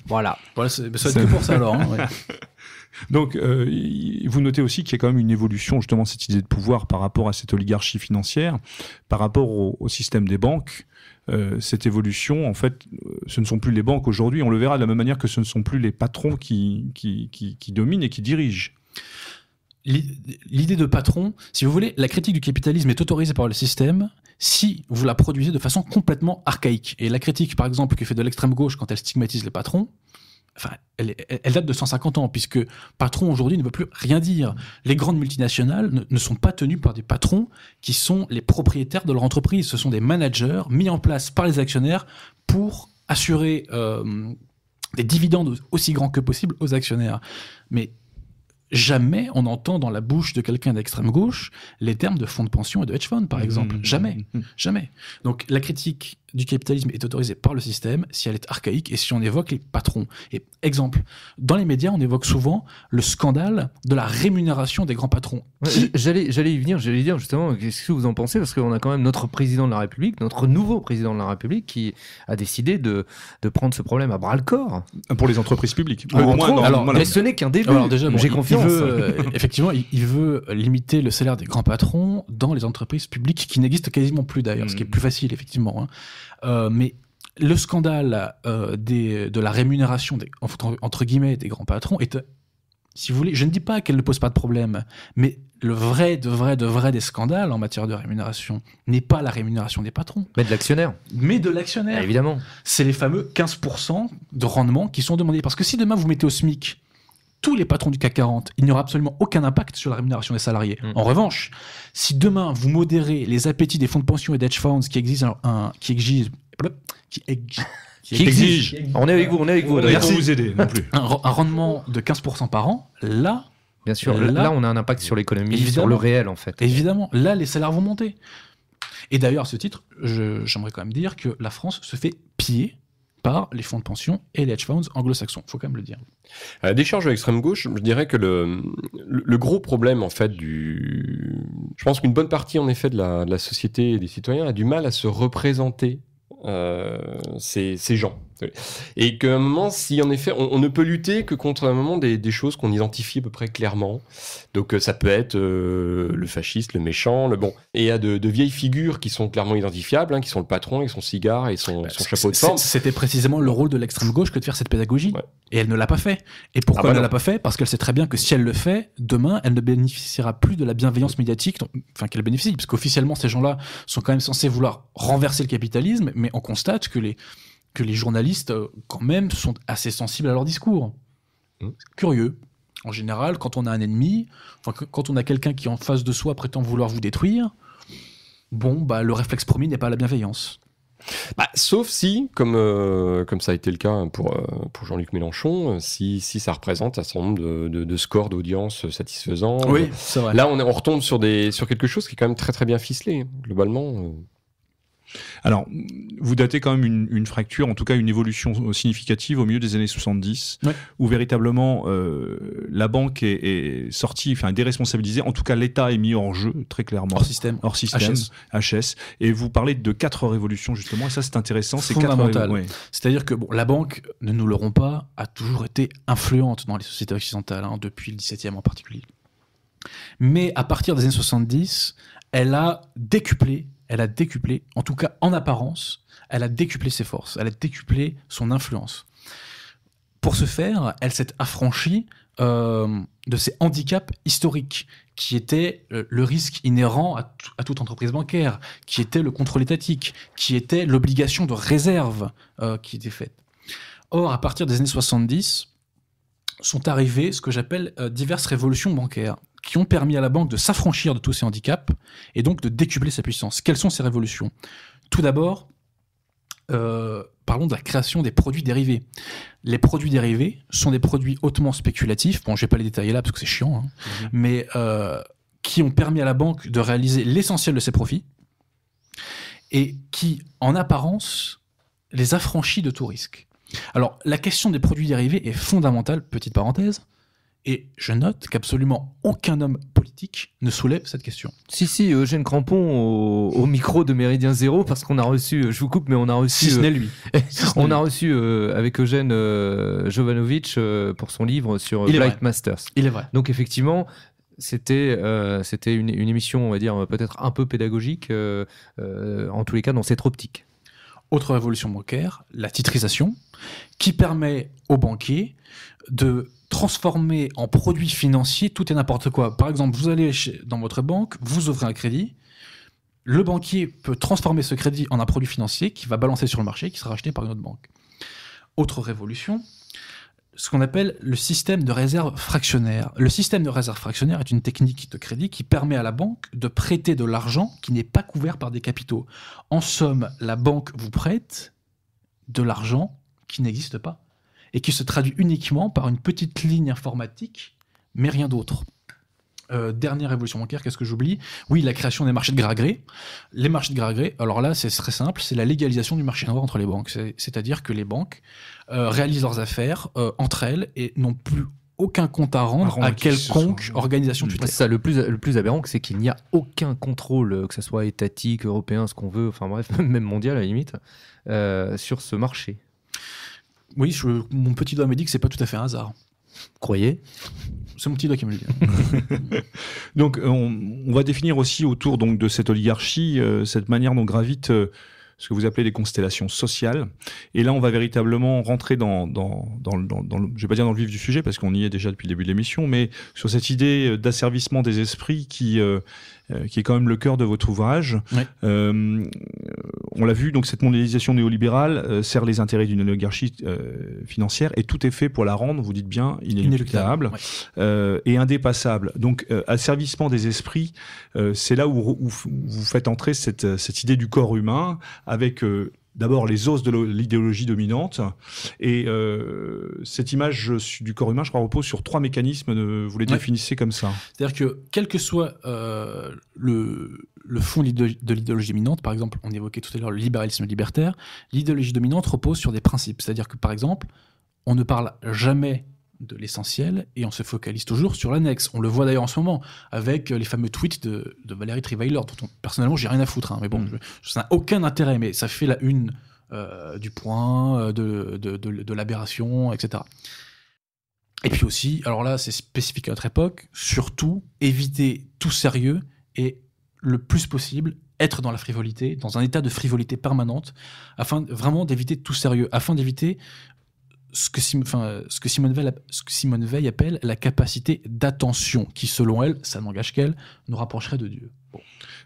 [SPEAKER 2] voilà. voilà c'est,
[SPEAKER 3] ça va pour ça alors. Hein,
[SPEAKER 1] Donc, euh, vous notez aussi qu'il y a quand même une évolution, justement, cette idée de pouvoir par rapport à cette oligarchie financière, par rapport au, système des banques. Euh, cette évolution, en fait, ce ne sont plus les banques aujourd'hui, on le verra de la même manière que ce ne sont plus les patrons qui, qui, qui dominent et qui dirigent l'idée de patron, si vous voulez, la critique du capitalisme est autorisée par le système
[SPEAKER 3] si vous la produisez de façon complètement archaïque. Et la critique, par exemple, que fait de l'extrême gauche quand elle stigmatise les patrons, enfin, elle, date de 150 ans, puisque patron aujourd'hui ne veut plus rien dire. Les grandes multinationales ne, sont pas tenues par des patrons qui sont les propriétaires de leur entreprise. Ce sont des managers mis en place par les actionnaires pour assurer euh, des dividendes aussi grands que possible aux actionnaires. Mais jamais on entend dans la bouche de quelqu'un d'extrême gauche les termes de fonds de pension et de hedge fund, par hmm, exemple. Hmm, jamais, hmm, jamais. Donc la critique du capitalisme est autorisé par le système si elle est archaïque et si on évoque les patrons. Et exemple, dans les médias, on évoque souvent le scandale de la rémunération des grands patrons.
[SPEAKER 2] j'allais, j'allais y venir, j'allais dire justement, qu'est-ce que vous en pensez Parce qu'on a quand même notre président de la République, notre nouveau président de la République, qui a décidé de, de prendre ce problème à
[SPEAKER 1] bras le corps. Pour les entreprises publiques. Au moins, non, alors, Mais ce n'est qu'un début. déjà, j'ai confiance. Euh,
[SPEAKER 3] effectivement, il, veut limiter le salaire des grands patrons dans les entreprises publiques qui n'existent quasiment plus d'ailleurs, ce qui est mm. plus facile, effectivement. Hein. Euh, mais le scandale euh, de la rémunération des, entre, guillemets des grands patrons est euh, si vous voulez, je ne dis pas qu'elle ne pose pas de problème, mais le vrai, de vrai, de vrai des scandales en matière de rémunération n'est pas la rémunération des patrons. Mais de l'actionnaire. Mais de l'actionnaire. évidemment. C'est les fameux 15% de rendement qui sont demandés. Parce que si demain vous mettez au SMIC tous les patrons du CAC 40. Il n'y aura absolument aucun impact sur la rémunération des salariés. Mm. En revanche, si demain vous modérez les appétits des fonds de pension et d'edge funds qui exigent, qui exigent, qui On est avec vous, on est avec vous. On vous aider non plus. Un, rendement de 15% par an, là. Bien sûr, là, là on
[SPEAKER 2] a un impact sur l'économie, sur le réel
[SPEAKER 3] en fait. Évidemment, là les salaires vont monter. Et d'ailleurs, à ce titre, j'aimerais quand même dire que la France se fait piller par les fonds de pension et les hedge funds anglo-saxons, Il faut quand même le dire.
[SPEAKER 4] À la décharge de l'extrême gauche, je dirais que le, gros problème en fait du, je pense qu'une bonne partie en effet de la, société et des citoyens a du mal à se représenter euh, ces gens. Et qu'à un moment, si en effet, on, ne peut lutter que contre un moment des, choses qu'on identifie à peu près clairement. Donc euh, ça peut être euh, le fasciste, le méchant, le bon. Et il y a de, vieilles figures qui sont clairement identifiables, hein, qui sont le patron et bah, son cigare et son, chapeau de forme.
[SPEAKER 3] C'était précisément le rôle de l'extrême gauche que de faire cette pédagogie. Et elle ne l'a pas fait. Et pourquoi ah bah elle ne l'a pas fait Parce qu'elle sait très bien que si elle le fait, demain, elle ne bénéficiera plus de la bienveillance médiatique, enfin qu'elle bénéficie, parce qu'officiellement, ces gens-là sont quand même censés vouloir renverser le capitalisme, mais on constate que les que les journalistes, euh, quand même, sont assez sensibles à leur discours. Mmh. Curieux. En général, quand on a un ennemi, quand on a quelqu'un qui en face de soi prétend vouloir vous détruire, bon, bah, le réflexe premier n'est pas la bienveillance.
[SPEAKER 4] Bah, sauf si, comme, euh, comme ça a été le cas hein, pour, euh, pour Jean-Luc Mélenchon, si, ça représente un certain nombre de, scores d'audience satisfaisants. Oui, c'est vrai. Là, on, on, retombe sur, des, sur quelque chose qui est quand même très très bien ficelé, hein, globalement.
[SPEAKER 1] Alors, vous datez quand même une, fracture, en tout cas une évolution significative au milieu des années 70, où véritablement euh, la banque est, sortie, enfin déresponsabilisée, en tout cas l'État est mis hors jeu, très clairement. Hors système. Hors système, HS. Et vous parlez de quatre révolutions, justement, et ça c'est intéressant. C'est fondamental. C'est-à-dire que bon, la banque,
[SPEAKER 3] ne nous l'aurons pas, a toujours été influente dans les sociétés occidentales, hein, depuis le 17e en particulier. Mais à partir des années 70, elle a décuplé elle a décuplé, en tout cas en apparence, elle a décuplé ses forces, elle a décuplé son influence. Pour ce faire, elle s'est affranchie euh, de ces handicaps historiques qui étaient euh, le risque inhérent à, toute entreprise bancaire, qui était le contrôle étatique, qui était l'obligation de réserve euh, qui était faite. Or, à partir des années 70, sont arrivées ce que j'appelle diverses révolutions bancaires qui ont permis à la banque de s'affranchir de tous ces handicaps et donc de décupler sa puissance. Quelles sont ces révolutions Tout d'abord, euh, parlons de la création des produits dérivés. Les produits dérivés sont des produits hautement spéculatifs, bon je ne vais pas les détailler là parce que c'est chiant, hein. mhm. mais euh, qui ont permis à la banque de réaliser l'essentiel de ses profits et qui, en apparence, les affranchit de tout risque. Alors la question des produits dérivés est fondamentale, petite parenthèse, et je note qu'absolument aucun homme politique ne soulève cette question.
[SPEAKER 2] Si, si, Eugène Crampon au, micro de Méridien Zéro, parce qu'on a reçu, euh, je vous coupe, mais on a reçu. Si ce euh, n'est lui. on a reçu euh, avec Eugène Jovanovic pour son livre sur Il Masters. Il est vrai. Donc effectivement, c'était c'était une, émission, on va dire, peut-être un peu pédagogique, en tous les cas dans cette optique. Autre révolution bancaire, la titrisation, qui
[SPEAKER 3] permet aux banquiers de transformer en produit financier, tout et n'importe quoi. Par exemple, vous allez dans votre banque, vous ouvrez un crédit, le banquier peut transformer ce crédit en un produit financier qui va balancer sur le marché, qui sera acheté par une autre banque. Autre révolution, ce qu'on appelle le système de réserve fractionnaire. Le système de réserve fractionnaire est une technique de crédit qui permet à la banque de prêter de l'argent qui n'est pas couvert par des capitaux. En somme, la banque vous prête de l'argent qui n'existe pas et qui se traduit uniquement par une petite ligne informatique, mais rien d'autre. Euh, dernière révolution bancaire, qu'est-ce que j'oublie Oui, la création des marchés de gré Les marchés de gré alors là, c'est très simple, c'est la légalisation du marché noir entre les banques. C'est-à-dire que les banques euh, réalisent leurs affaires euh, entre elles et n'ont plus aucun compte à rendre
[SPEAKER 2] à quelconque organisation hmm. tutelle. Ça, le plus, le plus aberrant, c'est qu'il n'y a aucun contrôle, que ce soit étatique, européen, ce qu'on veut, enfin bref, même mondial à la limite, sur ce marché. Oui, mon petit doigt me dit que c'est pas tout à fait un hasard. Croyez c'est mon petit doigt qui me le dit.
[SPEAKER 1] donc, on, va définir aussi autour donc, de cette oligarchie, euh, cette manière dont gravite euh, ce que vous appelez des constellations sociales. Et là, on va véritablement rentrer dans, le, je pas dire dans le vif du sujet parce qu'on y est déjà depuis le début de l'émission, mais sur cette idée euh, d'asservissement des esprits qui, qui est quand même le cœur de votre ouvrage. Oui on l'a vu, donc cette mondialisation néolibérale euh, sert les intérêts d'une oligarchie euh, financière et tout est fait pour la rendre, vous dites bien, inéluctable, euh, et indépassable. Donc, asservissement des esprits, c'est là où, vous faites entrer cette, cette idée du corps humain avec d'abord les os de l'idéologie dominante. Et euh, cette image du corps humain, je crois, repose sur trois mécanismes. vous les définissez comme ça. C'est-à-dire que quel que soit euh, le, le fond de l'idéologie dominante, par
[SPEAKER 3] exemple, on évoquait tout à l'heure le libéralisme libertaire, l'idéologie dominante repose sur des principes. C'est-à-dire que, par exemple, on ne parle jamais de l'essentiel et on se focalise toujours sur l'annexe. On le voit d'ailleurs en ce moment avec euh, les fameux tweets de, de Valérie Trivailor, dont personnellement j'ai rien à foutre, hein, mais bon, mm. ça n'a aucun intérêt, mais ça fait la une euh, du point, euh, de, de, de l'aberration, etc. Et puis aussi, alors là c'est spécifique à notre époque, surtout éviter tout sérieux et le plus possible être dans la frivolité, dans un état de frivolité permanente, afin vraiment d'éviter tout sérieux, afin d'éviter ce que, Simone Veil, ce que appelle la capacité d'attention, qui selon elle, ça n'engage qu'elle, nous rapprocherait de Dieu.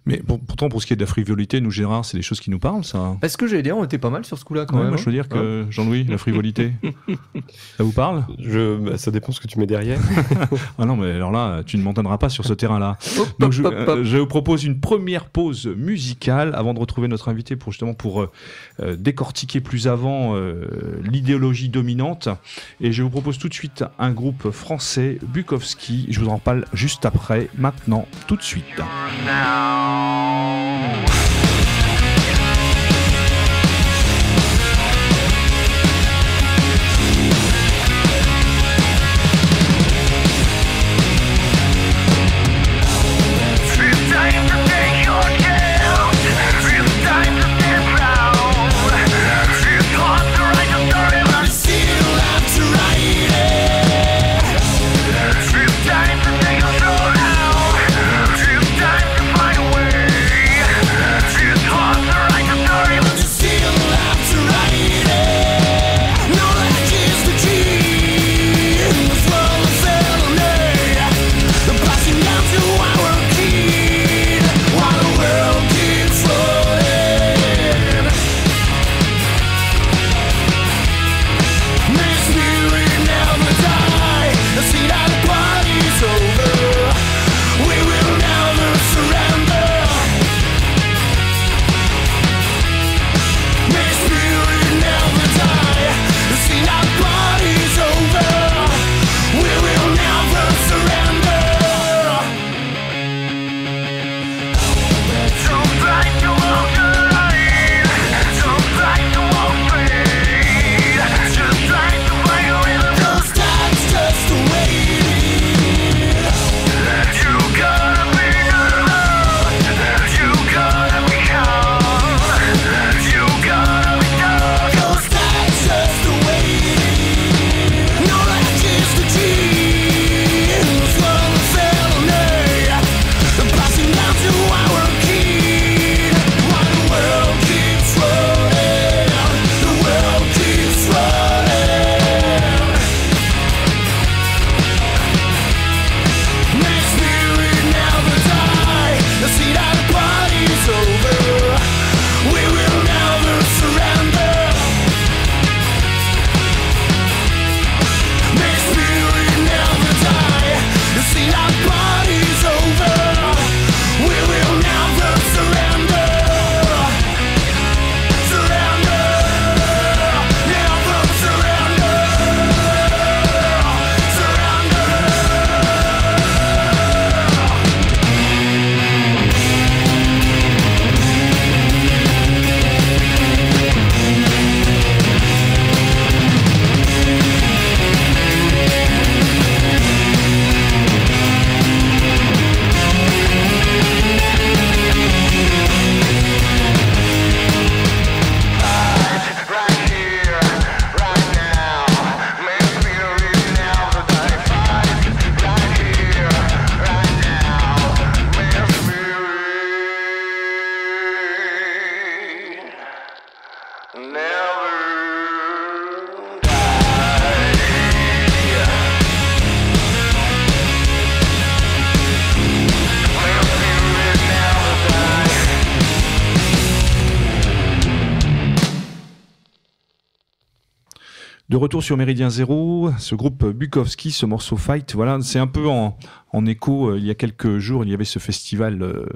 [SPEAKER 1] Mais pourtant, pour ce qui est de la frivolité, nous, Gérard, c'est des choses qui nous parlent, ça.
[SPEAKER 2] Parce que j'ai dit on était pas mal sur ce coup-là quand même. Moi, hein. je veux dire que,
[SPEAKER 1] Jean-Louis, la frivolité, ça vous parle je, bah, Ça dépend ce que tu mets derrière. ah non, mais alors là, tu ne m'entendras pas sur ce terrain-là. Donc, euh, je, vous propose une première pause musicale avant de retrouver notre invité pour justement pour euh, euh, décortiquer plus avant l'idéologie dominante. Et je vous propose tout de suite un groupe français, Bukowski. Je vous en parle juste après, maintenant, tout de suite.
[SPEAKER 5] you
[SPEAKER 1] sur Méridien Zéro, ce groupe Bukowski, ce morceau Fight, voilà, c'est un peu en, écho. Euh, il y a quelques jours, il y avait ce festival, euh,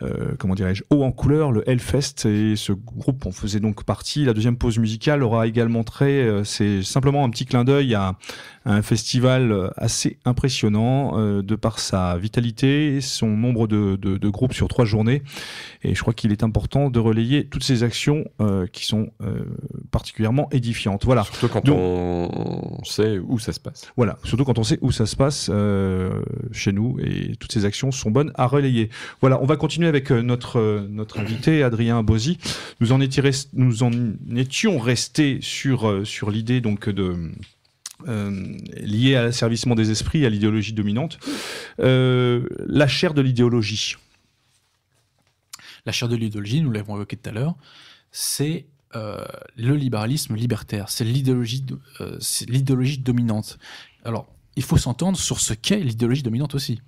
[SPEAKER 1] euh, comment dirais-je, haut en couleur, le Hellfest, et ce groupe en faisait donc partie. La deuxième pause musicale aura également trait, c'est simplement un petit clin d'œil à, un festival euh, assez impressionnant euh, de par sa vitalité, son nombre de, de, de, groupes sur trois journées. Et je crois qu'il est important de relayer toutes ces actions euh, qui sont particulièrement édifiantes. Voilà. Surtout quand on sait où ça se passe. Voilà, surtout quand on sait où ça se passe chez nous. Et toutes ces actions sont bonnes à relayer. Voilà, on va continuer avec notre, notre invité, Adrien Bozzi. Nous en, étions restés sur, sur l'idée donc de euh, lié à l'asservissement des esprits, à l'idéologie dominante, euh, la chair de l'idéologie. La chair de l'idéologie, nous l'avons
[SPEAKER 3] évoqué tout à l'heure, c'est euh, le libéralisme libertaire, c'est l'idéologie, l'idéologie dominante. Alors, il faut s'entendre sur ce qu'est l'idéologie dominante aussi.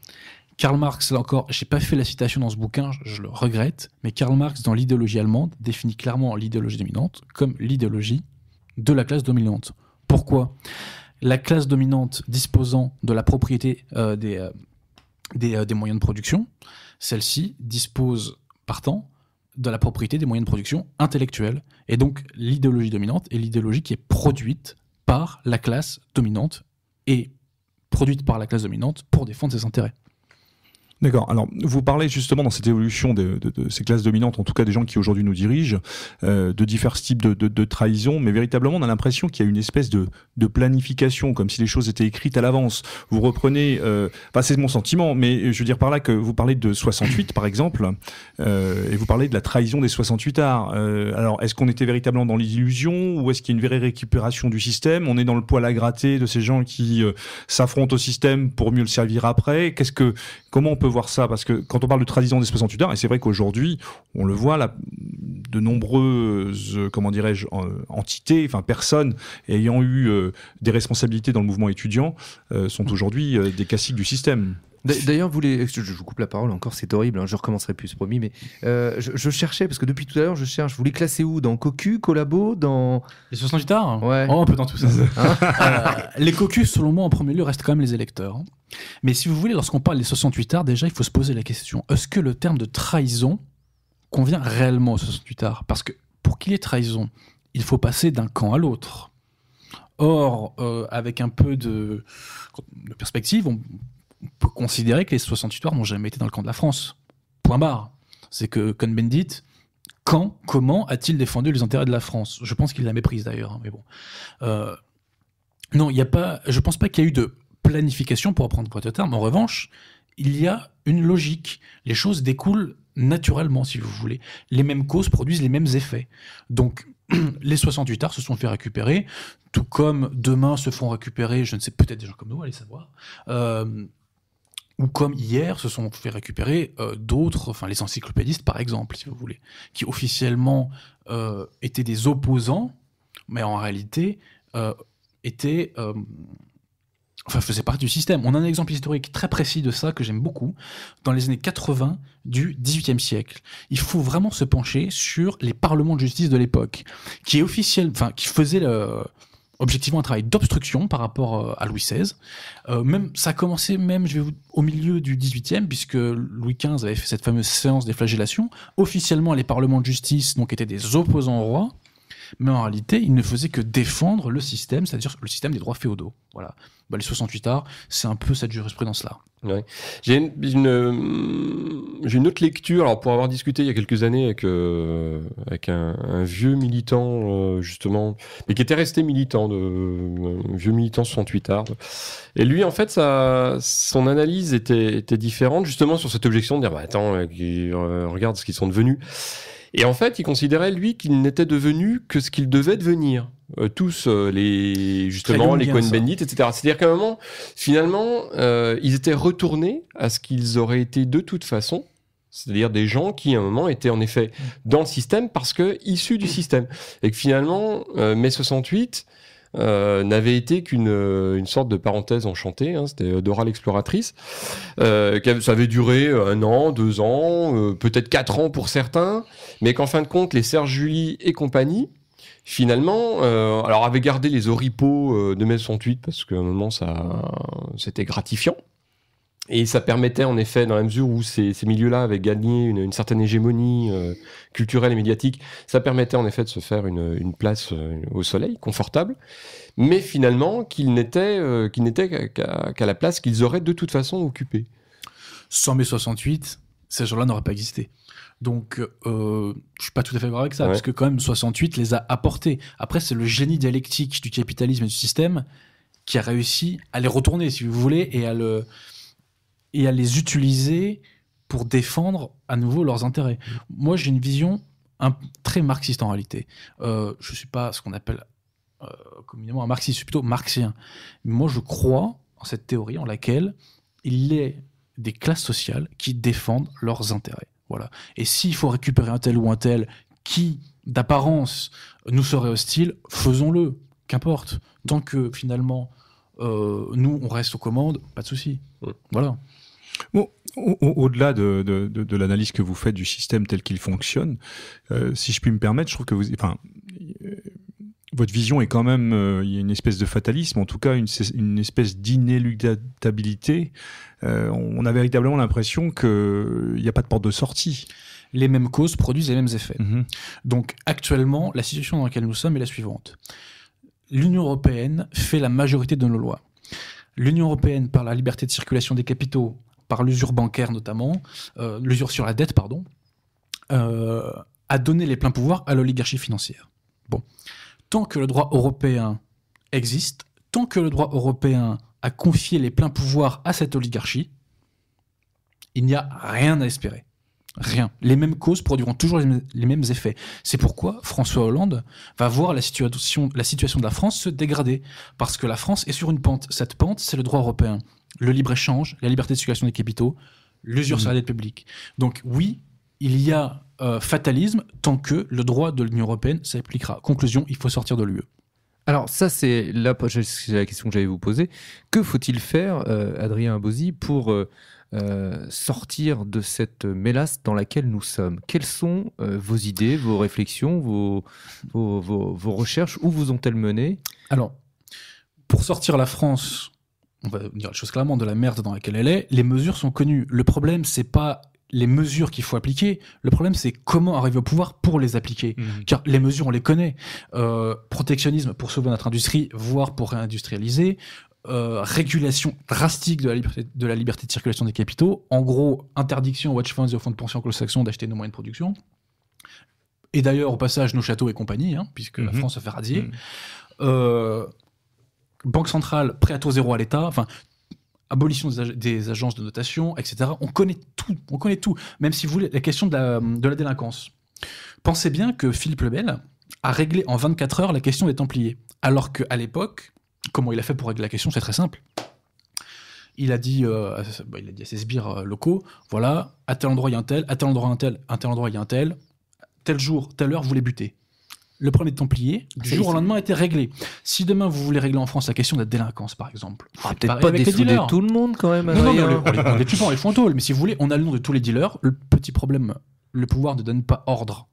[SPEAKER 3] Karl Marx, là encore, j'ai pas fait la citation dans ce bouquin, je le regrette, mais Karl Marx, dans l'idéologie allemande, définit clairement l'idéologie dominante comme l'idéologie de la classe dominante. Pourquoi la classe dominante disposant de la propriété euh, des, euh, des, euh, des, moyens de production, celle-ci dispose partant de la propriété des moyens de production intellectuels. Et donc l'idéologie dominante est l'idéologie qui est produite par la classe dominante et produite par la classe dominante pour défendre ses intérêts.
[SPEAKER 1] D'accord. Alors, vous parlez justement dans cette évolution de, ces classes dominantes, en tout cas des gens qui aujourd'hui nous dirigent, euh, de différents types de, trahisons. trahison, mais véritablement, on a l'impression qu'il y a une espèce de, planification, comme si les choses étaient écrites à l'avance. Vous reprenez, euh, c'est mon sentiment, mais je veux dire par là que vous parlez de 68, par exemple, euh, et vous parlez de la trahison des 68 arts. Euh, alors, est-ce qu'on était véritablement dans l'illusion, ou est-ce qu'il y a une vraie récupération du système On est dans le poil à gratter de ces gens qui s'affrontent au système pour mieux le servir après. Qu'est-ce que, comment on peut ça parce que quand on parle de tradition des 68 heures, et c'est vrai qu'aujourd'hui, on le voit, là, de nombreuses, euh, comment dirais-je, entités, enfin personnes ayant eu euh, des responsabilités dans le mouvement étudiant euh, sont mmh. aujourd'hui des classiques du système. D'ailleurs, vous les... je vous coupe la parole encore, c'est horrible, hein, je recommencerai plus, promis, mais euh, je, cherchais, parce que depuis
[SPEAKER 2] tout à l'heure, je cherche, vous les classez où Dans Cocu, Collabo, dans...
[SPEAKER 3] Les 68 tard
[SPEAKER 2] Ouais. Oh, un peu dans tout ça.
[SPEAKER 3] Euh, les cocus, selon moi, en premier lieu, restent quand même les électeurs. Hein. Mais si vous voulez, lorsqu'on parle des 68 arts, déjà, il faut se poser la question, est-ce que le terme de trahison convient réellement aux 68 arts Parce que pour qu'il y ait trahison, il faut passer d'un camp à l'autre. Or, euh, avec un peu de, perspective, on peut considérer que les 68 heures n'ont jamais été dans le camp de la France. Point barre. C'est que Cohn-Bendit, quand, comment a-t-il défendu les intérêts de la France Je pense qu'il la méprise d'ailleurs, hein, mais bon. Euh, non, il n'y a pas. Je pense pas qu'il y ait eu de planification pour apprendre quoi terme. En revanche, il y a une logique. Les choses découlent naturellement, si vous voulez. Les mêmes causes produisent les mêmes effets. Donc, les 68 arts se sont fait récupérer, tout comme demain se font récupérer, je ne sais, peut-être des gens comme nous, allez savoir. Euh, ou comme hier se sont fait récupérer euh, d'autres, enfin les encyclopédistes par exemple, si vous voulez, qui officiellement euh, étaient des opposants, mais en réalité euh, étaient, enfin faisaient partie du système. On a un exemple historique très précis de ça que j'aime beaucoup dans les années 80 du XVIIIe siècle. Il faut vraiment se pencher sur les parlements de justice de l'époque, qui officiel, enfin qui faisaient le objectivement un travail d'obstruction par rapport euh, à Louis XVI. Euh, même, ça a commencé même je vais au milieu du XVIIIe, puisque Louis XV avait fait cette fameuse séance des flagellations. Officiellement, les parlements de justice donc, étaient des opposants au roi mais en réalité, il ne faisait que défendre le système, c'est-à-dire le système des droits féodaux. Voilà. Bah, les 68 arts, c'est un peu cette jurisprudence-là.
[SPEAKER 4] Ouais. J'ai une, une, euh, une, autre lecture, alors pour avoir discuté il y a quelques années avec, euh, avec un, vieux militant, euh, justement, mais qui était resté militant, de, un vieux militant 68 arts. Et lui, en fait, sa, son analyse était, était différente, justement, sur cette objection de dire bah, attends, regarde ce qu'ils sont devenus. Et en fait, il considérait, lui, qu'il n'était devenu que ce qu'il devait devenir. Euh, tous euh, les justement les Cohen Bendit, etc. C'est-à-dire qu'à un moment, finalement, euh, ils étaient retournés à ce qu'ils auraient été de toute façon. C'est-à-dire des gens qui, à un moment, étaient en effet mm. dans le système parce que issus du système. Et que finalement, mai 68, euh, n'avait été qu'une euh, une sorte de parenthèse enchantée. Hein, C'était euh, Dora l'exploratrice. ça avait duré un an, deux ans, peut-être quatre ans pour certains, mais qu'en fin de compte, les Serge Julie et compagnie, finalement, euh, alors avait gardé les oripeaux de mai 68 parce qu'à un moment ça c'était gratifiant et ça permettait en effet, dans la mesure où ces, milieux-là avaient gagné une, certaine hégémonie euh, culturelle et médiatique, ça permettait en effet de se faire une, place euh, au soleil, confortable, mais finalement qu'ils n'étaient euh, qu'à la place qu'ils auraient de toute façon occupée. Sans mai 68, ces gens-là n'auraient pas existé. Donc, euh, je suis pas tout
[SPEAKER 3] à fait d'accord avec ça, parce que quand même, 68 les a apportés. Après, c'est le génie dialectique du capitalisme et du système qui a réussi à les retourner, si vous voulez, et à le, et à les utiliser pour défendre à nouveau leurs intérêts. Moi, j'ai une vision un, très marxiste en réalité. Euh, je ne suis pas ce qu'on appelle euh, communément un marxiste, je suis plutôt marxien. Moi, je crois en cette théorie en laquelle il est des classes sociales qui défendent leurs intérêts. Voilà. Et s'il faut récupérer un tel ou un tel qui, d'apparence, nous serait hostile, faisons-le. Qu'importe. Tant que finalement, euh, nous, on reste aux commandes, pas de souci.
[SPEAKER 1] Voilà. Bon, au-delà de, l'analyse que vous faites du système tel qu'il fonctionne, euh, si je puis me permettre, je trouve que vous, enfin, euh, votre vision est quand même, euh, il y a une espèce de fatalisme, en tout cas une, espèce d'inéluctabilité. on a véritablement l'impression qu'il n'y a pas de porte de sortie. Les mêmes causes produisent les mêmes effets. Mm-hmm.
[SPEAKER 3] Donc actuellement, la situation dans laquelle nous sommes est la suivante. L'Union européenne fait la majorité de nos lois. L'Union européenne, par la liberté de circulation des capitaux, par l'usure bancaire notamment, euh, l'usure sur la dette, pardon, euh, a donné les pleins pouvoirs à l'oligarchie financière. Bon, tant que le droit européen existe, tant que le droit européen a confié les pleins pouvoirs à cette oligarchie, il n'y a rien à espérer. Rien. Les mêmes causes produiront toujours les mêmes effets. C'est pourquoi François Hollande va voir la situation, la situation de la France se dégrader, parce que la France est sur une pente. Cette pente, c'est le droit européen le libre-échange, la liberté de circulation des capitaux, l'usure sur la dette publique. Donc oui, il y a euh, fatalisme tant que
[SPEAKER 2] le droit de l'Union européenne s'appliquera. Conclusion, il faut sortir de l'UE. Alors ça, c'est la, la question que j'allais vous poser. Que faut-il faire, euh, Adrien Abosi, pour euh, sortir de cette mélasse dans laquelle nous sommes Quelles sont vos idées, vos réflexions, vos, vos, vos, vos recherches Où vous ont-elles mené
[SPEAKER 3] Alors, pour sortir la France on va dire les choses clairement, de la merde dans laquelle elle est, les mesures sont connues. Le problème, c'est pas les mesures qu'il faut appliquer. Le problème, c'est comment arriver au pouvoir pour les appliquer. Mhm. Car les mesures, on les connaît. Euh, protectionnisme pour sauver notre industrie, voire pour réindustrialiser. Euh, régulation drastique de la, liberté, de la liberté de circulation des capitaux. En gros, interdiction aux watch funds et aux fonds de pension anglo-saxons d'acheter nos moyens de production. Et d'ailleurs, au passage, nos châteaux et compagnie, hein, puisque la mhm. France se fait radier. Mhm. Euh, banque centrale, prêt à taux zéro à l'État, enfin, abolition des, agences de notation, etc. On connaît tout, on connaît tout. Même si vous voulez, la question de la, délinquance. Pensez bien que Philippe Lebel a réglé en 24 heures la question des Templiers. Alors qu'à l'époque, comment il a fait pour régler la question C'est très simple. Il a, dit, euh, bah, il a dit à ses sbires euh, locaux, voilà, à tel endroit il y a un tel, à tel endroit un tel, à tel endroit il y a un tel, tel jour, telle heure, vous les butez le problème des Templiers, du jour au lendemain, était réglé. Si demain vous voulez régler en France la question de la délinquance, par exemple,
[SPEAKER 2] peut-être pas tout le monde quand même. les, on
[SPEAKER 3] les Mais si vous voulez, on a le nom de tous les dealers. Le petit problème, le pouvoir ne donne pas ordre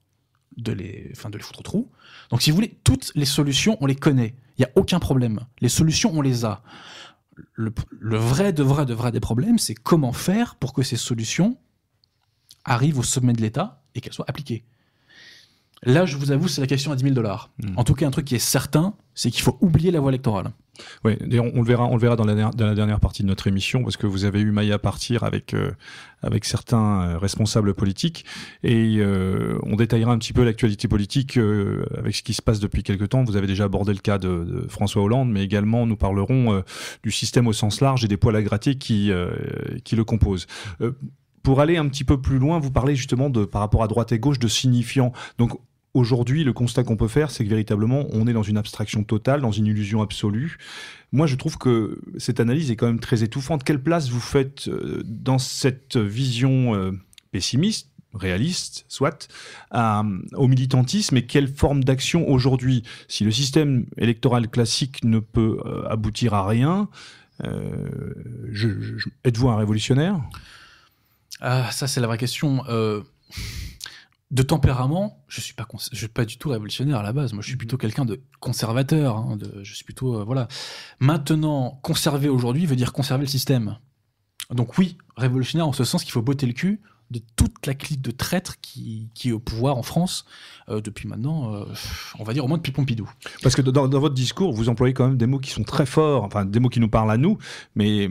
[SPEAKER 3] de les, de les foutre au trou. Donc si vous voulez, toutes les solutions, on les connaît. Il n'y a aucun problème. Les solutions, on les a. Le, le vrai de vrai de vrai des problèmes, c'est comment faire pour que ces solutions arrivent au sommet de l'État et qu'elles soient appliquées.
[SPEAKER 1] Là, je vous avoue, c'est la question à 10 000 dollars. Hmm. En tout cas, un truc qui est certain, c'est qu'il faut oublier la voie électorale. Oui, on le verra, on le verra dans la, dernière, partie de notre émission, parce que vous avez eu Maya à partir avec euh, avec certains euh, responsables politiques, et euh, on détaillera un petit peu l'actualité politique avec ce qui se passe depuis quelque temps. Vous avez déjà abordé le cas de, François Hollande, mais également nous parlerons du système au sens large et des poils à gratter qui qui le composent pour aller un petit peu plus loin, vous parlez justement de par rapport à droite et gauche de signifiant. Donc aujourd'hui, le constat qu'on peut faire, c'est que véritablement, on est dans une abstraction totale, dans une illusion absolue. Moi, je trouve que cette analyse est quand même très étouffante. Quelle place vous faites euh, dans cette vision euh, pessimiste réaliste, soit, au militantisme et quelle forme d'action aujourd'hui Si le système électoral classique ne peut euh, aboutir à rien, êtes-vous un révolutionnaire
[SPEAKER 3] ah, Ça, c'est la vraie question de tempérament, je suis pas je suis pas du tout révolutionnaire à la base. Moi, je suis mhm. plutôt quelqu'un de conservateur. Hein, je suis plutôt euh, voilà. Maintenant, conserver aujourd'hui veut dire conserver le système. Donc oui, révolutionnaire en ce sens qu'il faut botter le cul de toute la clique de traîtres qui, qui est au pouvoir en France euh, depuis maintenant, euh, on va dire au moins depuis Pompidou.
[SPEAKER 1] Parce que dans, dans, votre discours, vous employez quand même des mots qui sont très forts, enfin des mots qui nous parlent à nous, mais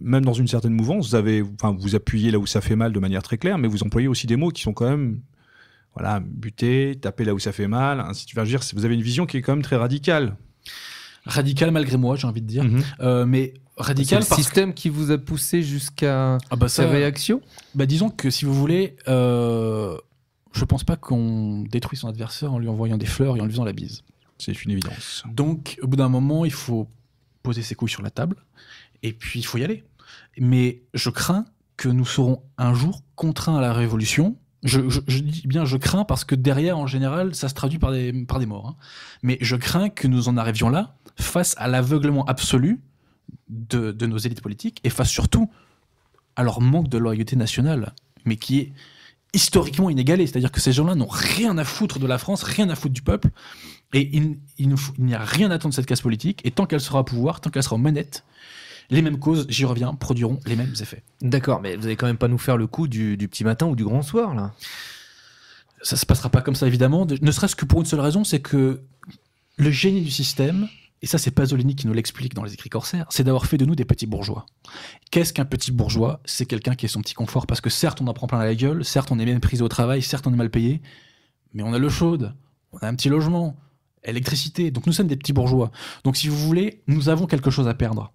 [SPEAKER 1] même dans une certaine mouvance, vous, avez, vous appuyez là où ça fait mal de manière très claire, mais vous employez aussi des mots qui sont quand même voilà, buter, taper là où ça fait mal, Si tu veux dire, vous avez une vision qui est quand même très radicale. Radicale malgré moi, j'ai envie de dire. Mhm. Euh, mais radical. C'est le
[SPEAKER 2] système qui vous a poussé jusqu'à ah bah sa
[SPEAKER 3] réaction bah, Disons que si vous voulez, je euh, je pense pas qu'on détruit son adversaire en lui envoyant des fleurs et en lui faisant la bise. C'est une évidence. Donc, au bout d'un moment, il faut poser ses couilles sur la table et puis il faut y aller. Mais je crains que nous serons un jour contraints à la révolution je, dis bien je crains parce que derrière, en général, ça se traduit par des, par des morts. Hein. Mais je crains que nous en arrivions là face à l'aveuglement absolu de, nos élites politiques et face surtout à leur manque de loyauté nationale, mais qui est historiquement inégalé. C'est-à-dire que ces gens-là n'ont rien à foutre de la France, rien à foutre du peuple, et il, il n'y a rien à attendre de cette classe politique, et tant qu'elle sera au pouvoir, tant qu'elle sera manette manettes, les mêmes causes, j'y reviens, produiront les mêmes effets. D'accord, mais vous allez quand même pas nous faire le coup du, petit matin ou du grand soir, là Ça se passera pas comme ça, évidemment. Ne serait-ce que pour une seule raison, c'est que le génie du système, et ça c'est Pasolini qui nous l'explique dans les écrits corsaires, c'est d'avoir fait de nous des petits bourgeois. Qu'est-ce qu'un petit bourgeois C'est quelqu'un qui a son petit confort, parce que certes on en prend plein la gueule, certes on est bien pris au travail, certes on est mal payé, mais on a le chaude, on a un petit logement, électricité, donc nous sommes des petits bourgeois. Donc si vous voulez, nous avons quelque chose à perdre.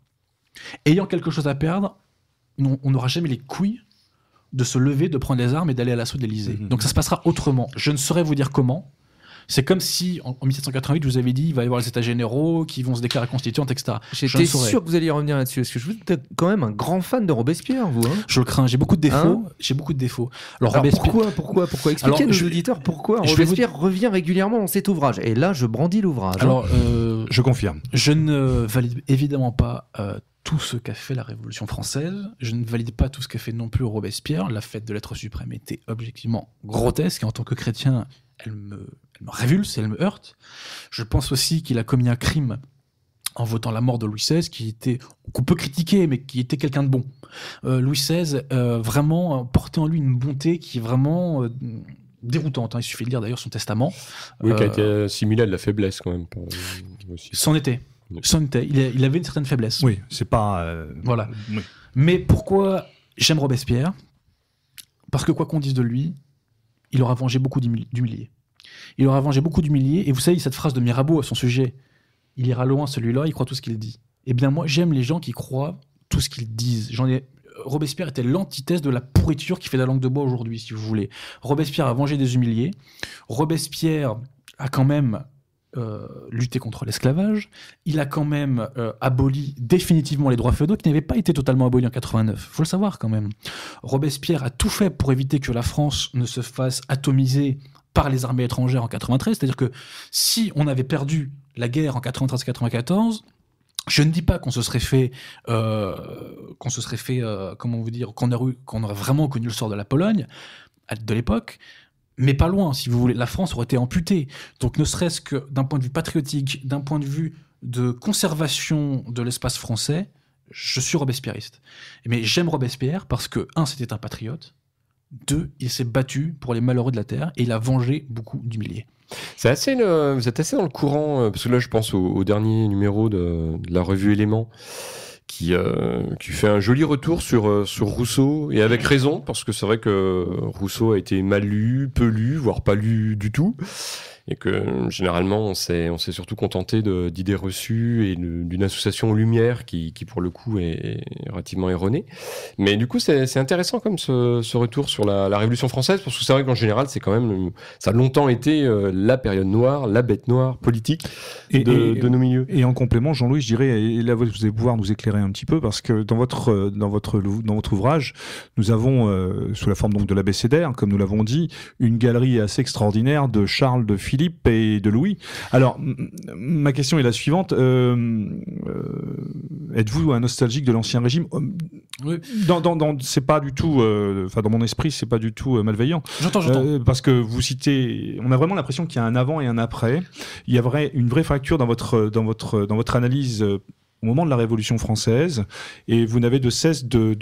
[SPEAKER 3] Ayant quelque chose à perdre, on n'aura jamais les couilles de se lever, de prendre les armes et d'aller à l'assaut de l'Elysée. Mhm. Donc ça se passera autrement. Je ne saurais vous dire comment. C'est comme si en, 1788, je vous avez dit il va y avoir les États généraux qui vont se déclarer constituants, etc. J'étais sûr
[SPEAKER 2] que vous alliez revenir là-dessus, Est-ce que je vous êtes quand même un grand fan de Robespierre, vous. Hein. je le crains, j'ai beaucoup de défauts. Hein j'ai beaucoup de défauts. Alors, pourquoi, pourquoi, pourquoi Expliquez nous auditeurs pourquoi je Robespierre revient régulièrement dans cet ouvrage. Et là, je brandis l'ouvrage. Hein. Alors, euh, je confirme. Je ne
[SPEAKER 3] valide évidemment pas euh, tout ce qu'a fait la Révolution française. Je ne valide pas tout ce qu'a fait non plus Robespierre. La fête de l'être suprême était objectivement grotesque et en tant que chrétien, elle me, elle révulse, elle me heurte. Je pense aussi qu'il a commis un crime en votant la mort de Louis XVI, qui était qu'on peut critiquer, mais qui était quelqu'un de bon. Euh, Louis XVI euh, vraiment euh, portait en lui une bonté qui est vraiment déroutante. Hein. Il suffit de lire d'ailleurs son testament.
[SPEAKER 4] Oui, qui a été assimilé à de la faiblesse quand même. C'en était
[SPEAKER 3] il, avait une certaine faiblesse. Oui, c'est pas. Euh, voilà. Mais pourquoi j'aime Robespierre Parce que quoi qu'on dise de lui, il aura vengé beaucoup d'humiliés. Il aura vengé beaucoup d'humiliés. Et vous savez, cette phrase de Mirabeau à son sujet il ira loin celui-là, il croit tout ce qu'il dit. Eh bien, moi, j'aime les gens qui croient tout ce qu'ils disent. J'en Robespierre était l'antithèse de la pourriture qui fait la langue de bois aujourd'hui, si vous voulez. Robespierre a vengé des humiliés. Robespierre a quand même euh, lutter contre l'esclavage, il a quand même euh, aboli définitivement les droits féodaux qui n'avaient pas été totalement abolis en 89. Faut le savoir quand même. Robespierre a tout fait pour éviter que la France ne se fasse atomiser par les armées étrangères en 93, c'est-à-dire que si on avait perdu la guerre en 93-94, je ne dis pas qu'on se serait fait, euh, qu'on se serait fait, comment vous dire, qu'on aurait vraiment connu le sort de la Pologne de l'époque, mais pas loin, si vous voulez. La France aurait été amputée. Donc, ne serait-ce que d'un point de vue patriotique, d'un point de vue de conservation de l'espace français, je suis robespierriste. Mais j'aime Robespierre parce que, un, c'était un patriote. Deux, il s'est battu pour les malheureux de la Terre et il a vengé beaucoup d'humiliés.
[SPEAKER 4] C'est assez, euh, vous êtes assez dans le courant, euh, parce que là, je pense au, dernier numéro de, la revue Éléments, qui, euh, qui fait un joli retour sur, euh, sur Rousseau, et avec raison, parce que c'est vrai que Rousseau a été mal lu, peu lu, voire pas lu du tout et que euh, généralement on s'est on s'est surtout contenté d'idées reçues et d'une association lumière qui, qui pour le coup est, relativement erronée. Mais du coup c'est intéressant comme ce, ce retour sur la, Révolution française parce que c'est vrai qu'en général c'est quand même ça a longtemps été euh, la période noire, la
[SPEAKER 1] bête noire politique de, de nos milieux. Et en complément Jean-Louis, je dirais là vous allez pouvoir nous éclairer un petit peu parce que dans votre euh, dans votre dans votre ouvrage nous avons sous la forme donc de l'ABCDR comme nous l'avons dit une galerie assez extraordinaire de Charles de Philippe Philippe et de Louis. Alors, ma question est la suivante. Euh, euh, êtes-vous un nostalgique de l'ancien régime Dans, c'est pas du tout, euh, enfin, dans mon esprit, c'est pas du tout malveillant. J'entends, j'entends. parce que vous citez, on a vraiment l'impression qu'il y a un avant et un après. Il y a une vraie fracture dans votre, dans votre, dans votre analyse au moment de la Révolution française, et vous n'avez de cesse de,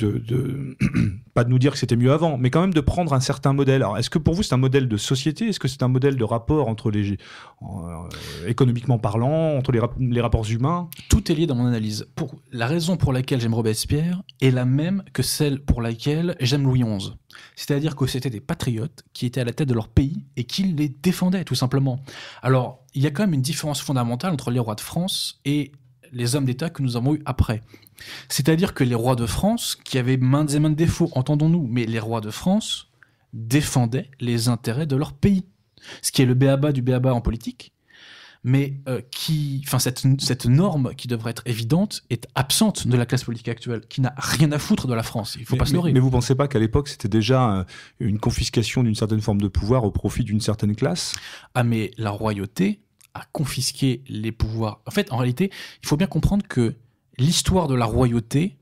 [SPEAKER 1] pas de nous dire que c'était mieux avant, mais quand même de prendre un certain modèle. Alors, est-ce que pour vous c'est un modèle de société Est-ce que c'est un modèle de rapport entre les euh, économiquement parlant, entre les, rapports humains Tout est lié dans
[SPEAKER 3] mon analyse. Pour la raison pour laquelle j'aime Robespierre est la même que celle pour laquelle j'aime Louis XI. C'est-à-dire que c'était des patriotes qui étaient à la tête de leur pays et qui les défendaient tout simplement. Alors, il y a quand même une différence fondamentale entre les rois de France et les hommes d'État que nous avons eus après. C'est-à-dire que les rois de France, qui avaient maintes et maintes défauts, entendons-nous, mais les rois de France défendaient les intérêts de leur pays. Ce qui est le béaba du béaba en politique, mais euh, qui, enfin cette, norme qui devrait être évidente est absente de la classe politique actuelle, qui n'a rien à foutre de la France. Il faut pas se nourrir. Mais, mais vous
[SPEAKER 1] pensez pas qu'à l'époque c'était déjà euh, une confiscation d'une certaine forme de pouvoir au profit d'une certaine classe Ah mais la royauté à confisquer les pouvoirs. En fait, en réalité, il faut bien comprendre
[SPEAKER 3] que l'histoire de la royauté,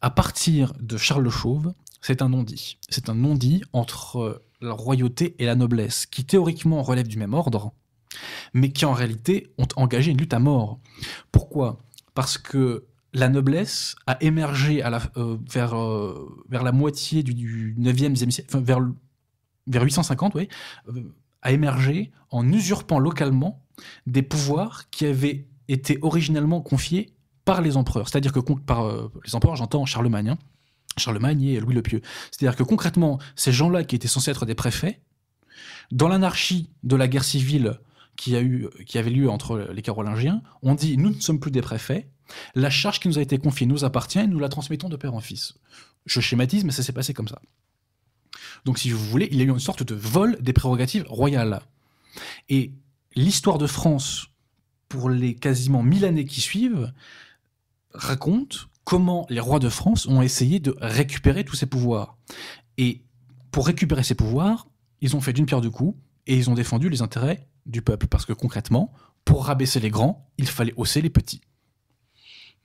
[SPEAKER 3] à partir de Charles le Chauve, c'est un non-dit. C'est un non-dit entre euh, la royauté et la noblesse, qui théoriquement relèvent du même ordre, mais qui en réalité ont engagé une lutte à mort. Pourquoi Parce que la noblesse a émergé euh, euh, vers, la moitié du, 9e, siècle, vers, 850, oui, a émergé en usurpant localement des pouvoirs qui avaient été originellement confiés par les empereurs. C'est-à-dire que par euh, les empereurs, j'entends Charlemagne, hein. Charlemagne et Louis le Pieux. C'est-à-dire que concrètement, ces gens-là qui étaient censés être des préfets, dans l'anarchie de la guerre civile qui, a eu, qui avait lieu entre les Carolingiens, on dit nous ne sommes plus des préfets, la charge qui nous a été confiée nous appartient, et nous la transmettons de père en fils. Je schématise, mais ça s'est passé comme ça. Donc, si vous voulez, il y a eu une sorte de vol des prérogatives royales. Et l'histoire de France, pour les quasiment mille années qui suivent, raconte comment les rois de France ont essayé de récupérer tous ces pouvoirs. Et pour récupérer ces pouvoirs, ils ont fait d'une pierre deux coups et ils ont défendu les intérêts du peuple. Parce que concrètement, pour rabaisser les grands, il fallait hausser les petits.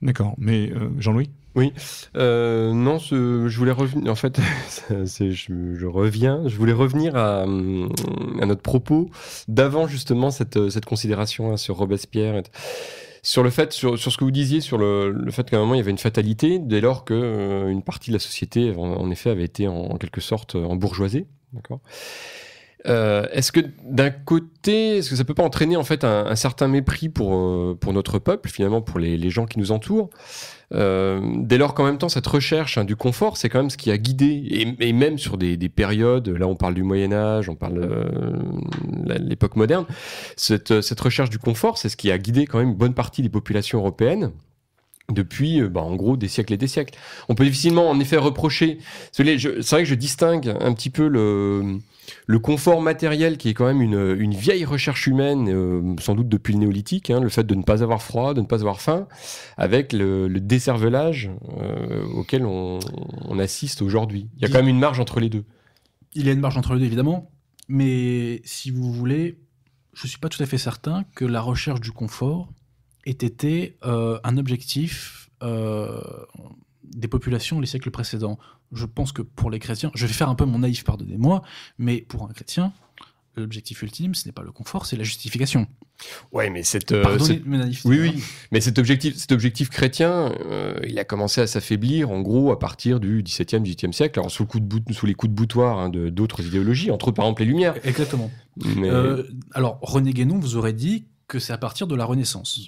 [SPEAKER 1] D'accord. Mais euh, Jean-Louis
[SPEAKER 4] Oui. Euh, non, je voulais revenir. En fait, je, je, reviens. Je voulais revenir à, hum, à notre propos d'avant justement cette, cette considération hein, sur Robespierre. sur le fait, sur, ce que vous disiez, sur le, le fait qu'à un moment il y avait une fatalité, dès lors qu'une euh, partie de la société, en, effet, avait été en, quelque sorte embourgeoisée. D'accord. Euh, est-ce que d'un côté, est-ce que ça peut pas entraîner en fait un, certain mépris pour, euh, pour notre peuple, finalement pour les, gens qui nous entourent euh, Dès lors qu'en même temps, cette recherche hein, du confort, c'est quand même ce qui a guidé, et, même sur des, périodes, là on parle du Moyen Âge, on parle de l'époque moderne, cette, cette recherche du confort, c'est ce qui a guidé quand même une bonne partie des populations européennes depuis bah, en gros des siècles et des siècles. On peut difficilement en effet reprocher. C'est vrai que je distingue un petit peu le, le confort matériel qui est quand même une, vieille recherche humaine, euh, sans doute depuis le néolithique, hein, le fait de ne pas avoir froid, de ne pas avoir faim, avec le, le euh, auquel on, assiste aujourd'hui. Il y a quand même une marge entre les deux.
[SPEAKER 3] Il y a une marge entre les deux, évidemment, mais si vous voulez, je ne suis pas tout à fait certain que la recherche du confort ait été euh, un objectif des populations les siècles précédents. Je pense que pour les chrétiens, je vais faire un peu mon naïf, pardonnez-moi, mais pour un chrétien, l'objectif ultime, ce n'est pas le confort, c'est la justification.
[SPEAKER 4] Ouais, mais cette, euh, oui, oui, mais cet objectif, cet objectif chrétien, euh, il a commencé à s'affaiblir en gros à partir du XVIIe, XVIIIe siècle, sous, sous les coups de boutoir hein, d'autres idéologies, entre par exemple les Lumières. Exactement. Euh,
[SPEAKER 3] alors René Guénon vous aurait dit que c'est à partir de la Renaissance.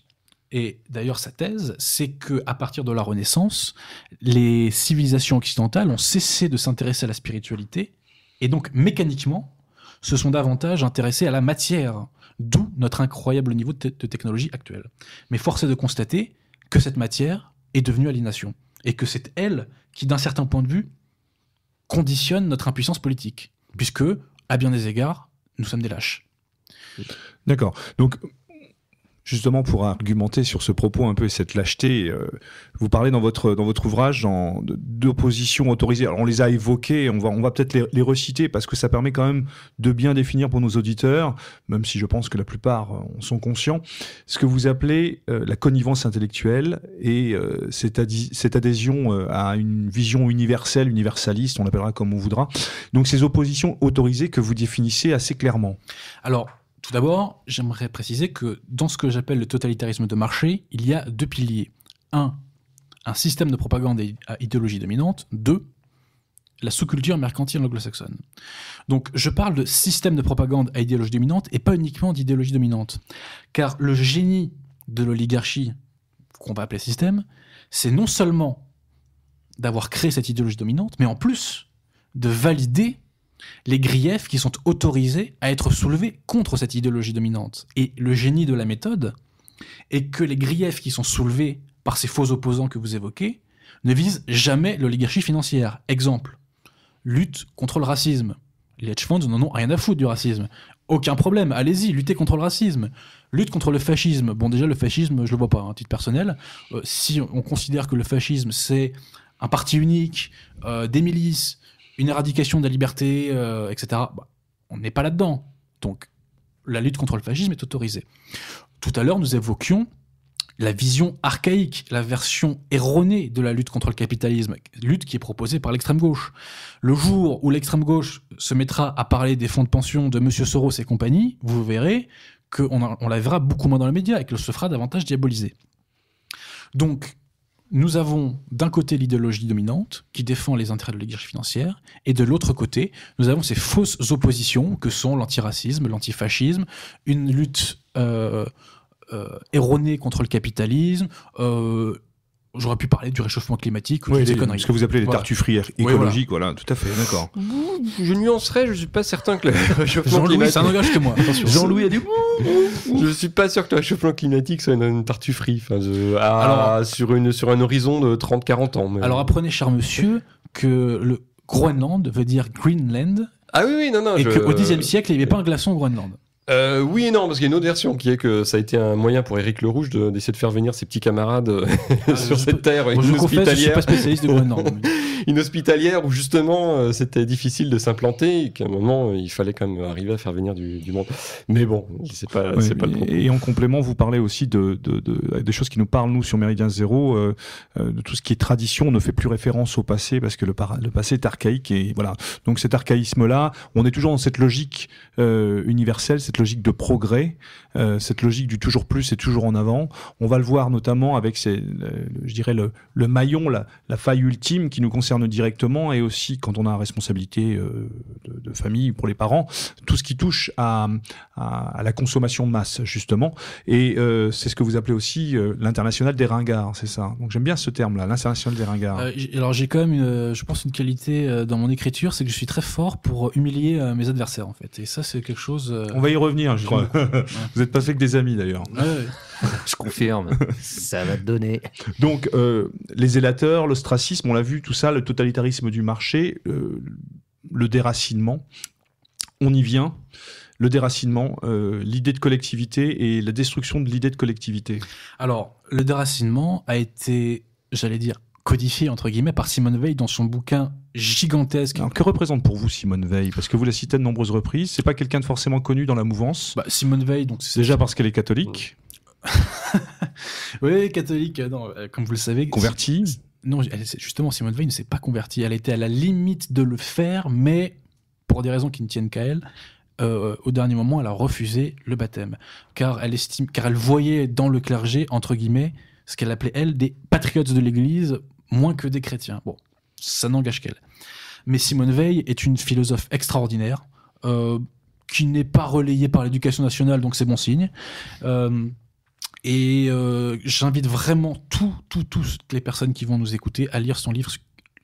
[SPEAKER 3] Et d'ailleurs, sa thèse, c'est que à partir de la Renaissance, les civilisations occidentales ont cessé de s'intéresser à la spiritualité, et donc mécaniquement, se sont davantage intéressées à la matière, d'où notre incroyable niveau de, technologie actuelle. Mais force est de constater que cette matière est devenue aliénation, et que c'est elle qui, d'un certain point de vue, conditionne notre impuissance politique, puisque, à bien des égards, nous sommes des lâches.
[SPEAKER 1] D'accord. Donc, justement pour argumenter sur ce propos un peu et cette lâcheté, euh, vous parlez dans votre, dans votre ouvrage d'oppositions autorisées. Alors on les a évoquées, on va, on va peut-être les, reciter parce que ça permet quand même de bien définir pour nos auditeurs, même si je pense que la plupart en sont conscients, ce que vous appelez euh, la connivence intellectuelle et euh, cette, cette, adhésion à une vision universelle, universaliste, on l'appellera comme on voudra. Donc ces oppositions autorisées que vous définissez assez clairement. Alors,
[SPEAKER 3] tout d'abord, j'aimerais préciser que dans ce que j'appelle le totalitarisme de marché, il y a deux piliers. Un, un système de propagande à idéologie dominante. Deux, la sous-culture mercantile anglo-saxonne. Donc je parle de système de propagande à idéologie dominante et pas uniquement d'idéologie dominante. Car le génie de l'oligarchie, qu'on va appeler système, c'est non seulement d'avoir créé cette idéologie dominante, mais en plus de valider les griefs qui sont autorisés à être soulevés contre cette idéologie dominante. Et le génie de la méthode est que les griefs qui sont soulevés par ces faux opposants que vous évoquez ne visent jamais l'oligarchie financière. Exemple, lutte contre le racisme. Les hedge funds n'en ont rien à foutre du racisme. Aucun problème, allez-y, luttez contre le racisme. Lutte contre le fascisme. Bon, déjà, le fascisme, je le vois pas, hein, à titre personnel. Euh, si on considère que le fascisme, c'est un parti unique, euh, des milices, une éradication de la liberté, euh, etc. Bah, on n'est pas là-dedans. Donc, la lutte contre le fascisme est autorisée. Tout à l'heure, nous évoquions la vision archaïque, la version erronée de la lutte contre le capitalisme, lutte qui est proposée par l'extrême gauche. Le jour où l'extrême gauche se mettra à parler des fonds de pension de M. Soros et compagnie, vous verrez qu'on on la verra beaucoup moins dans les médias et qu'elle se fera davantage diaboliser. Donc, nous avons d'un côté l'idéologie dominante qui défend les intérêts de l'église financière, et de l'autre côté, nous avons ces fausses oppositions que sont l'antiracisme, l'antifascisme, une lutte euh, euh, erronée contre le capitalisme, euh, j'aurais pu parler du réchauffement climatique ou des conneries. Ce que vous appelez les voilà. écologiques,
[SPEAKER 1] voilà.
[SPEAKER 4] tout à fait, d'accord. Je nuancerais, je suis pas certain que le réchauffement climatique. Ça que moi, Jean-Louis a dit Je suis pas sûr que le réchauffement climatique soit une, une tartufferie, sur, une, sur un horizon de 30-40 ans. Alors
[SPEAKER 3] apprenez, cher monsieur, que le Groenland veut dire Greenland. Ah oui, oui, non, non. Et qu'au Xe siècle, il n'y avait pas un glaçon au Groenland
[SPEAKER 4] euh, oui et non, parce qu'il y a une autre version qui est que ça a été un moyen pour Éric Le Rouge d'essayer de, faire venir ses petits camarades euh, ah, sur cette terre une hospitalière. je pas spécialiste de une hospitalière où justement euh, c'était difficile de s'implanter et qu'à un moment euh, il fallait quand même arriver à faire venir du, monde. Mais bon, c'est pas, pas le problème.
[SPEAKER 1] Et en complément, vous parlez aussi de, de, de, des choses qui nous parlent nous sur Méridien Zéro, de tout ce qui est tradition. On ne fait plus référence au passé parce que le, passé est archaïque et voilà. Donc cet archaïsme là, on est toujours dans cette logique universelle, cette logique de progrès, euh, cette logique du toujours plus et toujours en avant. On va le voir notamment avec, je dirais, le, maillon, la, faille ultime qui nous concerne directement et aussi quand on a une responsabilité euh, de, famille pour les parents, tout ce qui touche à, à, la consommation de masse, justement. Et euh, c'est ce que vous appelez aussi l'international des ringards, c'est ça. Donc j'aime bien ce terme-là, l'international des ringards.
[SPEAKER 3] alors j'ai quand même, je pense, une qualité dans mon écriture, c'est que je suis très fort pour humilier mes adversaires, en fait. Et ça, c'est quelque chose... on va y je
[SPEAKER 1] Vous êtes passé que des amis d'ailleurs. Je confirme, ça va te donner. Donc, euh, les élateurs, l'ostracisme, on l'a vu, tout ça, le totalitarisme du marché, euh, le déracinement, on y vient. Le déracinement, euh, l'idée de collectivité et la destruction de l'idée de collectivité. Alors, le déracinement
[SPEAKER 3] a été, j'allais dire, codifié entre guillemets par Simone Veil dans son bouquin gigantesque.
[SPEAKER 1] Alors, que représente pour vous Simone Veil Parce que vous la citez de nombreuses reprises. C'est pas quelqu'un de forcément connu dans la mouvance. Bah, Simone Veil, donc c'est déjà parce qu'elle est catholique.
[SPEAKER 3] oui, catholique. Euh, non, euh, comme vous le savez. Convertie. Non, justement, Simone Veil ne s'est pas convertie. Elle était à la limite de le faire, mais pour des raisons qui ne tiennent qu'à elle, euh, au dernier moment, elle a refusé le baptême, car elle estime, car elle voyait dans le clergé entre guillemets ce qu'elle appelait elle des patriotes de l'Église moins que des chrétiens. Bon, ça n'engage qu'elle. Mais Simone Veil est une philosophe extraordinaire, euh, qui n'est pas relayée par l'éducation nationale, donc c'est bon signe. Euh, et euh, j'invite vraiment toutes les personnes qui vont nous écouter à lire son livre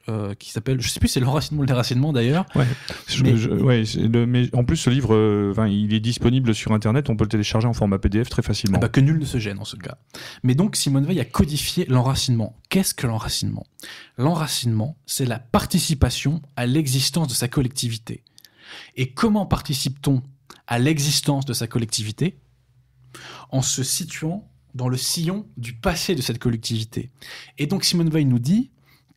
[SPEAKER 3] euh, qui s'appelle, je sais plus, c'est l'enracinement ou le
[SPEAKER 1] déracinement d'ailleurs. Ouais. Mais... en plus, ce livre, euh, il est disponible sur Internet, on peut le télécharger en format PDF très facilement. Ah bah, que nul ne se gêne en ce cas. Mais donc, Simone Veil a codifié
[SPEAKER 3] l'enracinement. Qu'est-ce que l'enracinement L'enracinement, c'est la participation à l'existence de sa collectivité. Et comment participe-t-on à l'existence de sa collectivité En se situant dans le sillon du passé de cette collectivité. Et donc Simone Veil nous dit,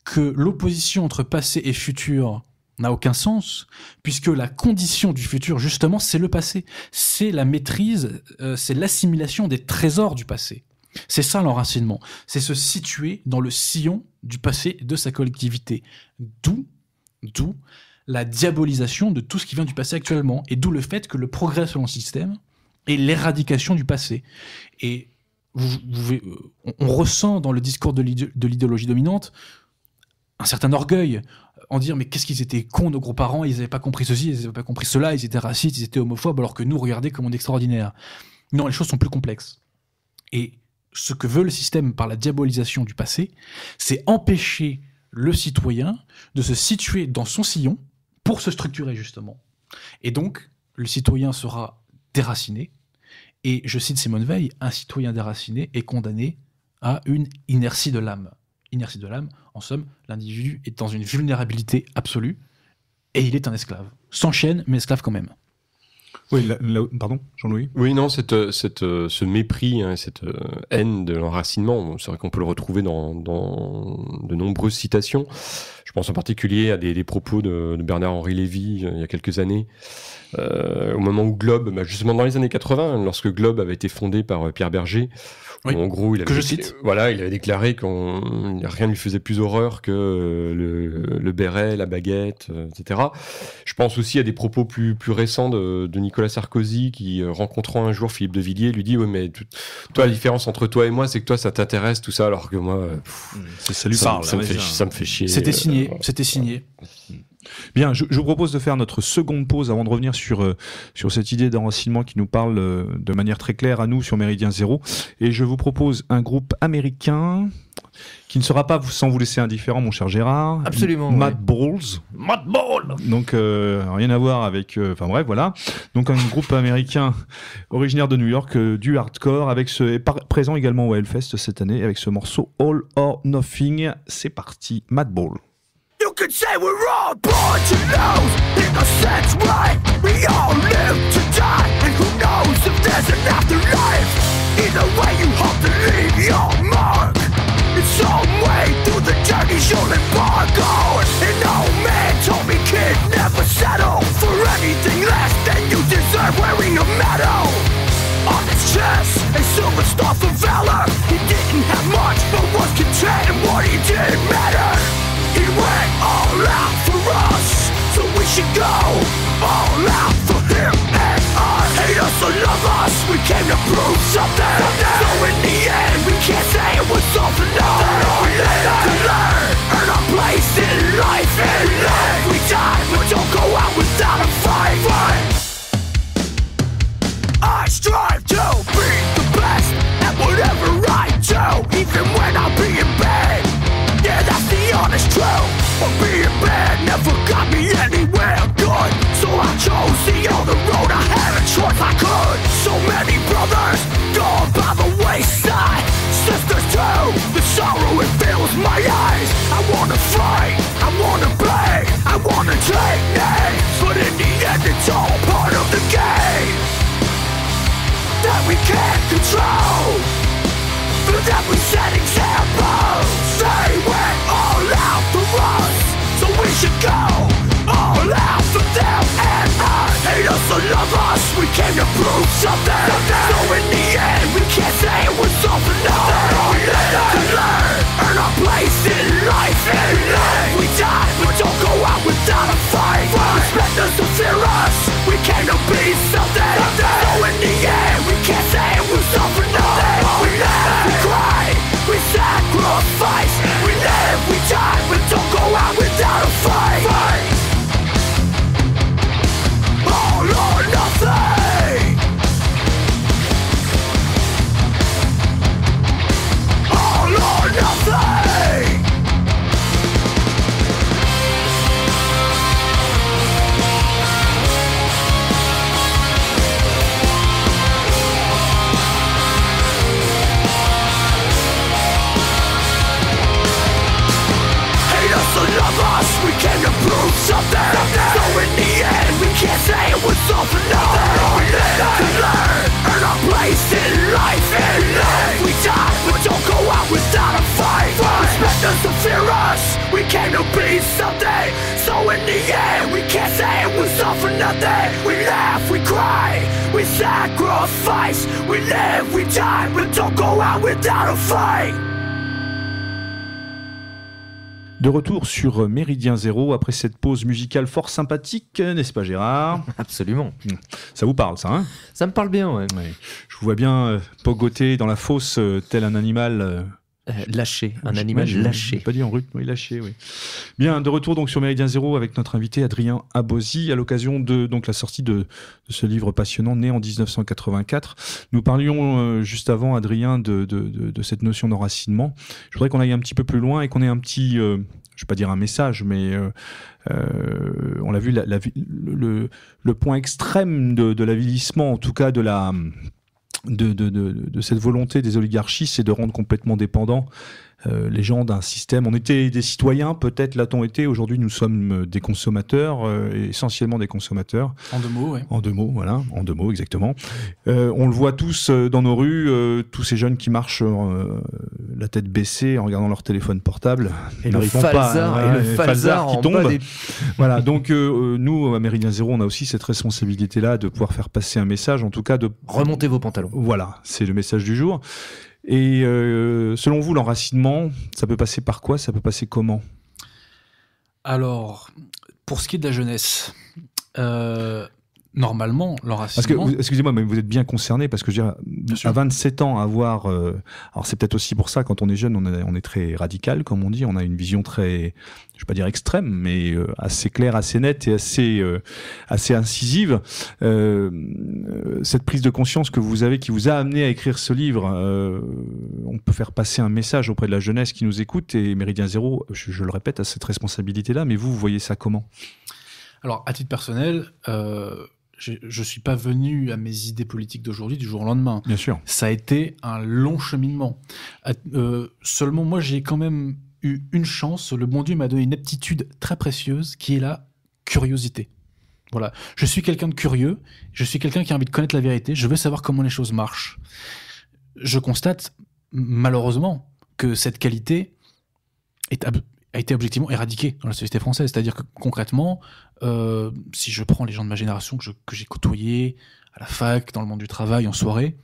[SPEAKER 3] que l'opposition entre passé et futur n'a aucun sens, puisque la condition du futur, justement, c'est le passé. C'est la maîtrise, euh, c'est l'assimilation des trésors du passé. C'est ça l'enracinement. C'est se situer dans le sillon du passé de sa collectivité. D'où, d'où la diabolisation de tout ce qui vient du passé actuellement, et d'où le fait que le progrès selon le système est l'éradication du passé. Et euh, on ressent dans le discours de l'idéologie dominante un certain orgueil en dire mais qu'est-ce qu'ils étaient cons nos gros-parents, ils n'avaient pas compris ceci, ils n'avaient pas compris cela, ils étaient racistes, ils étaient homophobes, alors que nous, regardez comme on est extraordinaire. Non, les choses sont plus complexes. Et ce que veut le système par la diabolisation du passé, c'est empêcher le citoyen de se situer dans son sillon pour se structurer justement. Et donc, le citoyen sera déraciné. Et je cite Simone Veil, un citoyen déraciné est condamné à une inertie de l'âme inertie de l'âme. En somme, l'individu est dans une vulnérabilité absolue et il est un esclave. Sans chaîne, mais esclave quand même. Oui, pardon, Jean-Louis
[SPEAKER 4] Oui, non, cette, euh, euh, ce mépris, hein, cette euh, haine de l'enracinement, c'est vrai qu'on peut le retrouver dans, de nombreuses citations. Je pense en particulier à des, propos de, Bernard-Henri Lévy il y a quelques années, au moment où Globe, bah, justement dans les années 80, lorsque Globe avait été fondé par Pierre Berger, en gros, il avait, que je cite. Voilà, il avait déclaré qu'on rien ne lui faisait plus horreur que le, béret, la baguette, euh, etc. Je pense aussi à des propos plus, plus récents de, Nicolas Sarkozy qui, euh, rencontrant un jour Philippe de Villiers, lui dit mais toi, la différence entre toi et moi, c'est que toi, ça t'intéresse tout ça, alors que moi, ça, me fait, chier. C'était
[SPEAKER 1] signé, euh, c'était signé. Bien, je, vous propose de faire notre seconde pause avant de revenir sur, euh, sur cette idée d'enracinement qui nous parle euh, de manière très claire à nous sur Méridien Zéro. Et je vous propose un groupe américain qui ne sera pas sans vous laisser indifférent, mon cher Gérard. Absolument. Matt Balls. Matt Balls. Donc, euh, rien à voir avec. Enfin, bref, voilà. Donc, un groupe américain originaire de New York, du hardcore, avec ce, présent également au Hellfest cette année, avec ce morceau All or Nothing. C'est parti, Mad Ball.
[SPEAKER 6] could say we're all born to lose In a sense right We all live to die And who knows if there's an afterlife Either way you hope to leave your mark In some way through the journeys you'll embark on An old man told me kid never settle For anything less than you deserve wearing a medal on his chest, a silver star for valor He didn't have much, but was content in what he did matter went all out for us So we should go all out for him and us Hate us or love us, we came to prove something So in the end, we can't say it was all for nothing We live to learn, earn our place in life live, we die, but don't go out without a fight I strive it's true But being bad never got me anywhere good So I chose the other road, I had a choice I could So many brothers gone by the wayside Sisters too, the sorrow it fills my eyes I wanna fight, I wanna play, I wanna take names But in the end it's all part of the game That we can't control through them we set examples They went all out for us So we should go all out for them hate us or love us We came to prove something So in the end we can't say it was over we live to learn Earn our place in life we live, we die But don't go out without a fight Respect us or fear us We came to be something So in the end we can't say it was over sacrifice something, something. So in the end we can't say it was all for nothing We live to learn, earn our place in life And live we die, but don't go out without
[SPEAKER 5] a fight Respect us and fear us, we came to be something So in the
[SPEAKER 6] end we can't say it was all for nothing We laugh, we cry, we sacrifice We live, we die, but don't go out without a fight
[SPEAKER 1] De retour sur Méridien Zéro après cette pause musicale fort sympathique, n'est-ce pas Gérard Absolument. Ça vous parle ça hein Ça me parle bien, ouais. Je vous vois bien Pogoté, euh, pogoter dans la fosse euh, tel un animal euh, euh, lâché, un animal lâché. Pas dit en rue oui, lâché, oui. Bien, de retour donc sur Méridien Zéro avec notre invité Adrien Abosi à l'occasion de donc la sortie de, ce livre passionnant né en 1984. Nous parlions euh, juste avant Adrien de, cette notion d'enracinement. Je voudrais qu'on aille un petit peu plus loin et qu'on ait un petit, euh, je vais pas dire un message, mais on l'a vu, le, point extrême de, de l'avilissement, en tout cas de la de, de, de, de, cette volonté des oligarchies, c'est de rendre complètement dépendants euh, les gens d'un système. On était des citoyens, peut-être l'a-t-on été. Aujourd'hui, nous sommes euh, des consommateurs, euh, essentiellement des consommateurs. En deux mots, En deux mots, voilà. En deux mots, exactement. on le voit tous dans nos rues, tous ces jeunes qui marchent la tête baissée en regardant leur téléphone portable. Et, le falzar, hein, le qui tombe. Voilà. Donc, nous, à Méridien Zéro, on a aussi cette responsabilité-là de pouvoir faire passer un message, en tout cas de. Remonter vos pantalons. Voilà. C'est le message du jour. Et euh, selon vous, l'enracinement, ça peut passer par quoi Ça peut passer comment
[SPEAKER 3] Alors, pour ce qui est de la jeunesse, euh, normalement, leur excusez-moi,
[SPEAKER 1] mais vous êtes bien concerné parce que je veux dire, à 27 ans, avoir. Euh, alors, c'est peut-être aussi pour ça, quand on est jeune, on est, très radical, comme on dit. On a une vision très, je vais pas dire extrême, mais euh, assez claire, assez nette et assez, euh, assez incisive. cette prise de conscience que vous avez, qui vous a amené à écrire ce livre, on peut faire passer un message auprès de la jeunesse qui nous écoute. Et Méridien Zéro, je, le répète, a cette responsabilité-là. Mais vous, vous voyez ça comment
[SPEAKER 3] alors, à titre personnel, euh, je ne suis pas venu à mes idées politiques d'aujourd'hui du jour au lendemain. Bien sûr. Ça a été un long cheminement. Euh, seulement, moi, j'ai quand même eu une chance. Le bon Dieu m'a donné une aptitude très précieuse qui est la curiosité. Voilà. Je suis quelqu'un de curieux. Je suis quelqu'un qui a envie de connaître la vérité. Je veux savoir comment les choses marchent. Je constate, malheureusement, que cette qualité est a été objectivement éradiqué dans la société française. C'est-à-dire que concrètement, euh, si je prends les gens de ma génération que, j'ai côtoyés à la fac, dans le monde du travail, en soirée,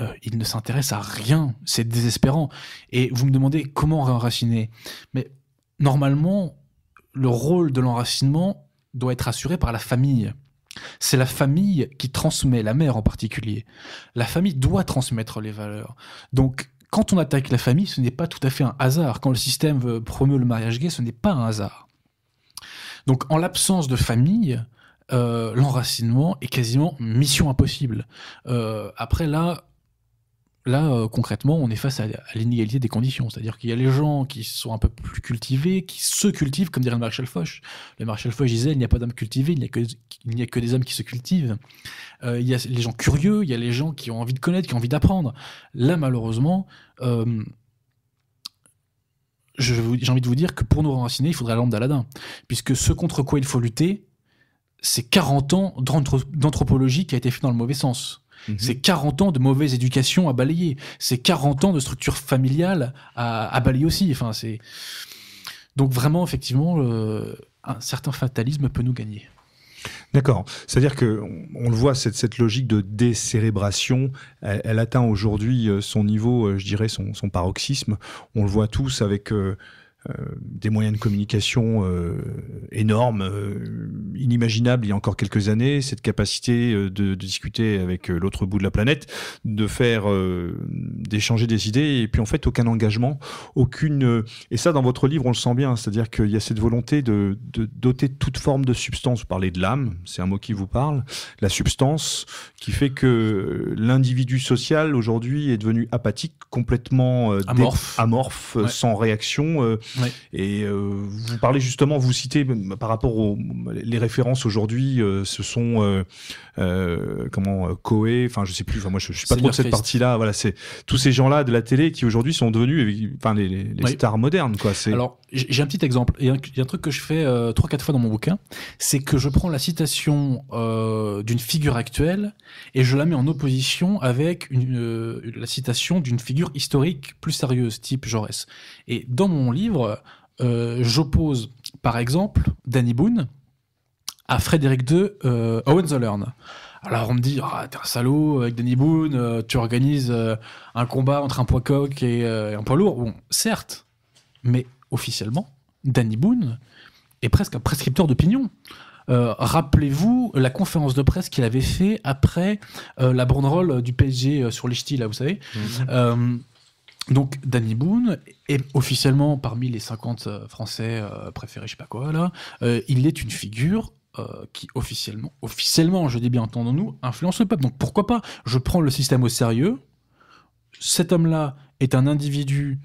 [SPEAKER 3] euh, ils ne s'intéressent à rien. C'est désespérant. Et vous me demandez comment réenraciner. Mais normalement, le rôle de l'enracinement doit être assuré par la famille. C'est la famille qui transmet, la mère en particulier. La famille doit transmettre les valeurs. Donc, quand on attaque la famille, ce n'est pas tout à fait un hasard. Quand le système promeut le mariage gay, ce n'est pas un hasard. Donc en l'absence de famille, euh, l'enracinement est quasiment mission impossible. Euh, après là, Là, euh, concrètement, on est face à, l'inégalité des conditions. C'est-à-dire qu'il y a les gens qui sont un peu plus cultivés, qui se cultivent, comme dirait le Marshall Foch. Le Marshall Foch disait, il n'y a pas d'hommes cultivés, il n'y a, que des hommes qui se cultivent. Euh, il y a les gens curieux, il y a les gens qui ont envie de connaître, qui ont envie d'apprendre. Là, malheureusement, euh, j'ai envie de vous dire que pour nous renraciner, il faudrait la lampe d'Aladin. Puisque ce contre quoi il faut lutter, c'est 40 ans d'anthropologie qui a été fait dans le mauvais sens. Mhm. C'est 40 ans de mauvaise éducation à balayer. C'est 40 ans de structure familiale à, balayer aussi. Enfin, c'est donc vraiment effectivement euh, un certain fatalisme peut nous gagner.
[SPEAKER 1] D'accord. C'est-à-dire que on, le voit cette, logique de décérébration, elle, atteint aujourd'hui euh, son niveau, euh, je dirais son, paroxysme. On le voit tous avec euh, des moyens de communication euh, énormes, euh, inimaginables il y a encore quelques années, cette capacité de, de discuter avec l'autre bout de la planète, de faire, d'échanger des idées, et puis en fait aucun engagement, aucune... Et ça, dans votre livre, on le sent bien, c'est-à-dire qu'il y a cette volonté de, de doter toute forme de substance. Vous parlez de l'âme, c'est un mot qui vous parle, la substance qui fait que l'individu social aujourd'hui est devenu apathique, complètement amorphe, sans réaction, euh, et euh, vous parlez justement, vous citez par rapport aux les références aujourd'hui, euh, ce sont euh, euh comment Coé, euh, enfin je sais plus, enfin moi je, suis pas trop de cette partie-là. Voilà, c'est tous ces gens-là de la télé qui aujourd'hui sont devenus, enfin les, les, stars modernes quoi. Alors
[SPEAKER 3] j'ai un petit exemple. Il y, a un, truc que je fais trois quatre fois dans mon bouquin, c'est que je prends la citation d'une figure actuelle et je la mets en opposition avec une, la citation d'une figure historique plus sérieuse, type Jaurès. Et dans mon livre euh, j'oppose par exemple Danny Boone à Frédéric II euh, Owen Zollern. Alors on me dit, ah, t'es un salaud avec Danny Boone, euh, tu organises euh, un combat entre un poids coq et, un poids lourd. Bon, certes, mais officiellement, Danny Boone est presque un prescripteur d'opinion. rappelez-vous la conférence de presse qu'il avait fait après la la banderole du PSG sur les ch'tis, là, vous savez. Mmh. Donc Danny Boone est officiellement parmi les 50 euh, Français euh, préférés, je sais pas quoi là. Euh, il est une figure qui officiellement, officiellement, je dis bien entendons-nous, influence le peuple. Donc pourquoi pas Je prends le système au sérieux. Cet homme-là est un individu,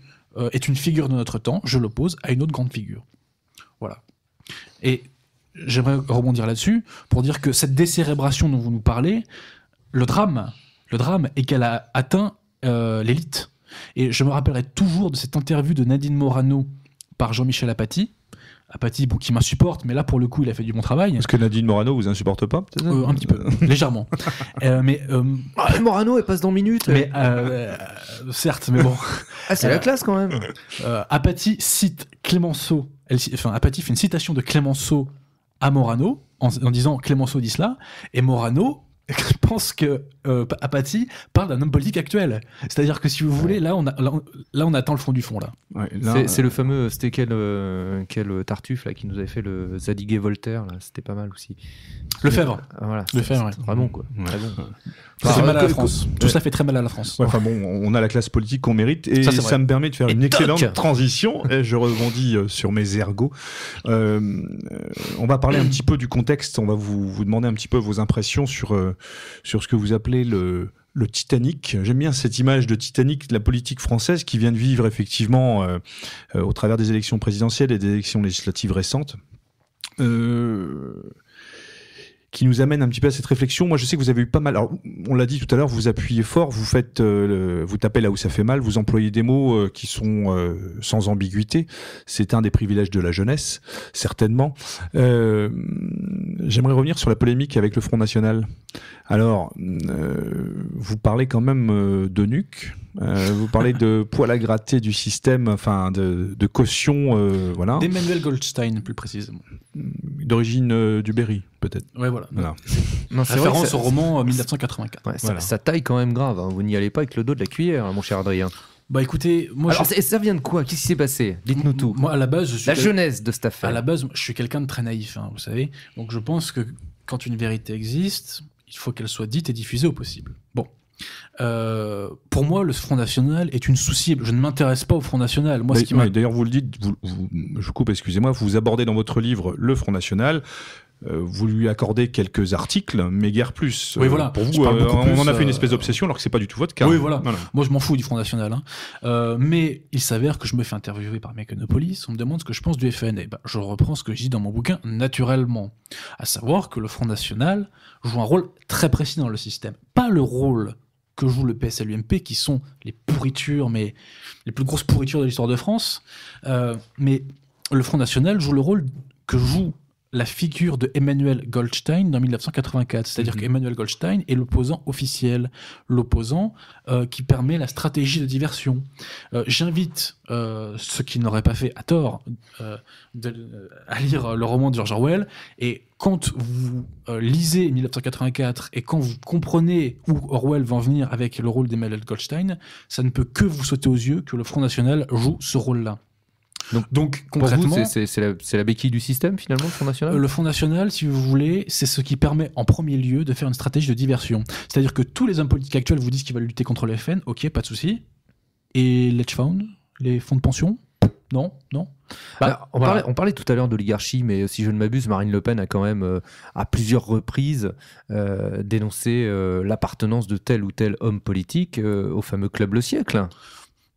[SPEAKER 3] est une figure de notre temps. Je l'oppose à une autre grande figure. Voilà. Et j'aimerais rebondir là-dessus pour dire que cette décérébration dont vous nous parlez, le drame, le drame est qu'elle a atteint l'élite et je me rappellerai toujours de cette interview de Nadine Morano par Jean-Michel Apathy. Apathy, bon, qui m'insupporte, mais là, pour le coup, il a fait du bon
[SPEAKER 1] travail. Est-ce que Nadine Morano vous insupporte pas euh, Un petit peu, légèrement. Euh, euh, ah,
[SPEAKER 2] mais Morano, elle passe dans minutes. Mais
[SPEAKER 1] certes, mais bon. Ah, c'est la
[SPEAKER 2] classe quand même.
[SPEAKER 3] Apathy cite Clémenceau. Elle, enfin, Apathy fait une citation de Clémenceau à Morano en, en disant Clémenceau dit cela, et Morano je pense que euh, parle d'un homme politique actuel. C'est-à-dire que si vous voulez, là on, attend le fond du fond. là.
[SPEAKER 2] c'est euh, le fameux, euh, c'était quel, euh, Tartuffe là, qui nous avait fait le et Voltaire, c'était pas mal aussi. Le Fèvre. Ah, voilà, le Fèvre, Vraiment quoi. Très bon. mal à France. Tout ça fait très mal à la France. Enfin
[SPEAKER 1] bon, on a la classe politique qu'on mérite et ça, me permet de faire une excellente transition. Et je rebondis sur mes ergots. on va parler un petit peu du contexte, on va vous demander un petit peu vos impressions sur euh, sur ce que vous appelez le, le Titanic. J'aime bien cette image de Titanic de la politique française qui vient de vivre effectivement euh, euh, au travers des élections présidentielles et des élections législatives récentes. Euh, qui nous amène un petit peu à cette réflexion. Moi, je sais que vous avez eu pas mal. Alors, on l'a dit tout à l'heure, vous appuyez fort, vous faites, euh, vous tapez là où ça fait mal, vous employez des mots euh, qui sont euh, sans ambiguïté. C'est un des privilèges de la jeunesse, certainement. J'aimerais revenir sur la polémique avec le Front National. Alors, vous parlez quand même de nuque euh, vous parlez de poil à gratter du système, enfin de, caution, euh, voilà. D'Emmanuel Goldstein, plus précisément. Mm, d'origine euh, du Berry, peut-être. Ouais, voilà.
[SPEAKER 3] Non, Référence au roman 1984. Euh, ça,
[SPEAKER 2] taille quand même grave. Hein. Vous n'y allez pas avec le dos de la cuillère, hein, mon cher Adrien. Bah
[SPEAKER 3] écoutez, moi. Alors,
[SPEAKER 2] ça vient de quoi Qu'est-ce qui s'est passé Dites-nous tout. Moi, à la base, je suis. La jeunesse de cette À la base, je suis quelqu'un de très naïf, hein, vous savez.
[SPEAKER 3] Donc, je pense que quand une vérité existe, il faut qu'elle soit dite et diffusée au possible. Bon. Euh, pour moi, le Front National est une souci, Je ne m'intéresse pas au Front National. Moi,
[SPEAKER 1] D'ailleurs, vous le dites, je coupe, excusez-moi, vous abordez dans votre livre le Front National. Euh, vous lui accordez quelques articles, mais guère plus. Oui, euh, voilà. pour vous, on en a fait une espèce d'obsession, alors que c'est pas du tout votre cas. Oui, voilà.
[SPEAKER 3] Moi, je m'en fous du Front National. Hein. mais il s'avère que je me fais interviewer par Mécanopolis. On me demande ce que je pense du FN. Et eh ben, je reprends ce que je dis dans mon bouquin naturellement. À savoir que le Front National joue un rôle très précis dans le système. Pas le rôle que joue le PSLUMP, qui sont les pourritures, mais les plus grosses pourritures de l'histoire de France. Euh, mais le Front National joue le rôle que joue la figure de Emmanuel Goldstein dans 1984. C'est-à-dire mhm. qu'Emmanuel Goldstein est l'opposant officiel, l'opposant euh, qui permet la stratégie de diversion. Euh, j'invite euh, ceux qui n'auraient pas fait à tort à lire le roman de George Orwell. Et quand vous lisez 1984 et quand vous comprenez où Orwell va en venir avec le rôle d'Emmanuel Goldstein, ça ne peut que vous sauter aux yeux que le Front National joue ce rôle-là.
[SPEAKER 2] Donc, concrètement, c'est la, béquille du système finalement, le Fonds national Le
[SPEAKER 3] Fonds national, si vous voulez, c'est ce qui permet en premier lieu de faire une stratégie de diversion. C'est-à-dire que tous les hommes politiques actuels vous disent qu'ils veulent lutter contre le FN, ok, pas de souci. Et l'Edge Fund, les fonds de pension non, non.
[SPEAKER 2] Bah, on, parlait, tout à l'heure d'oligarchie, mais euh, si je ne m'abuse, Marine Le Pen a quand même, euh, à plusieurs reprises, euh, dénoncé l'appartenance de tel ou tel homme politique au fameux club Le Siècle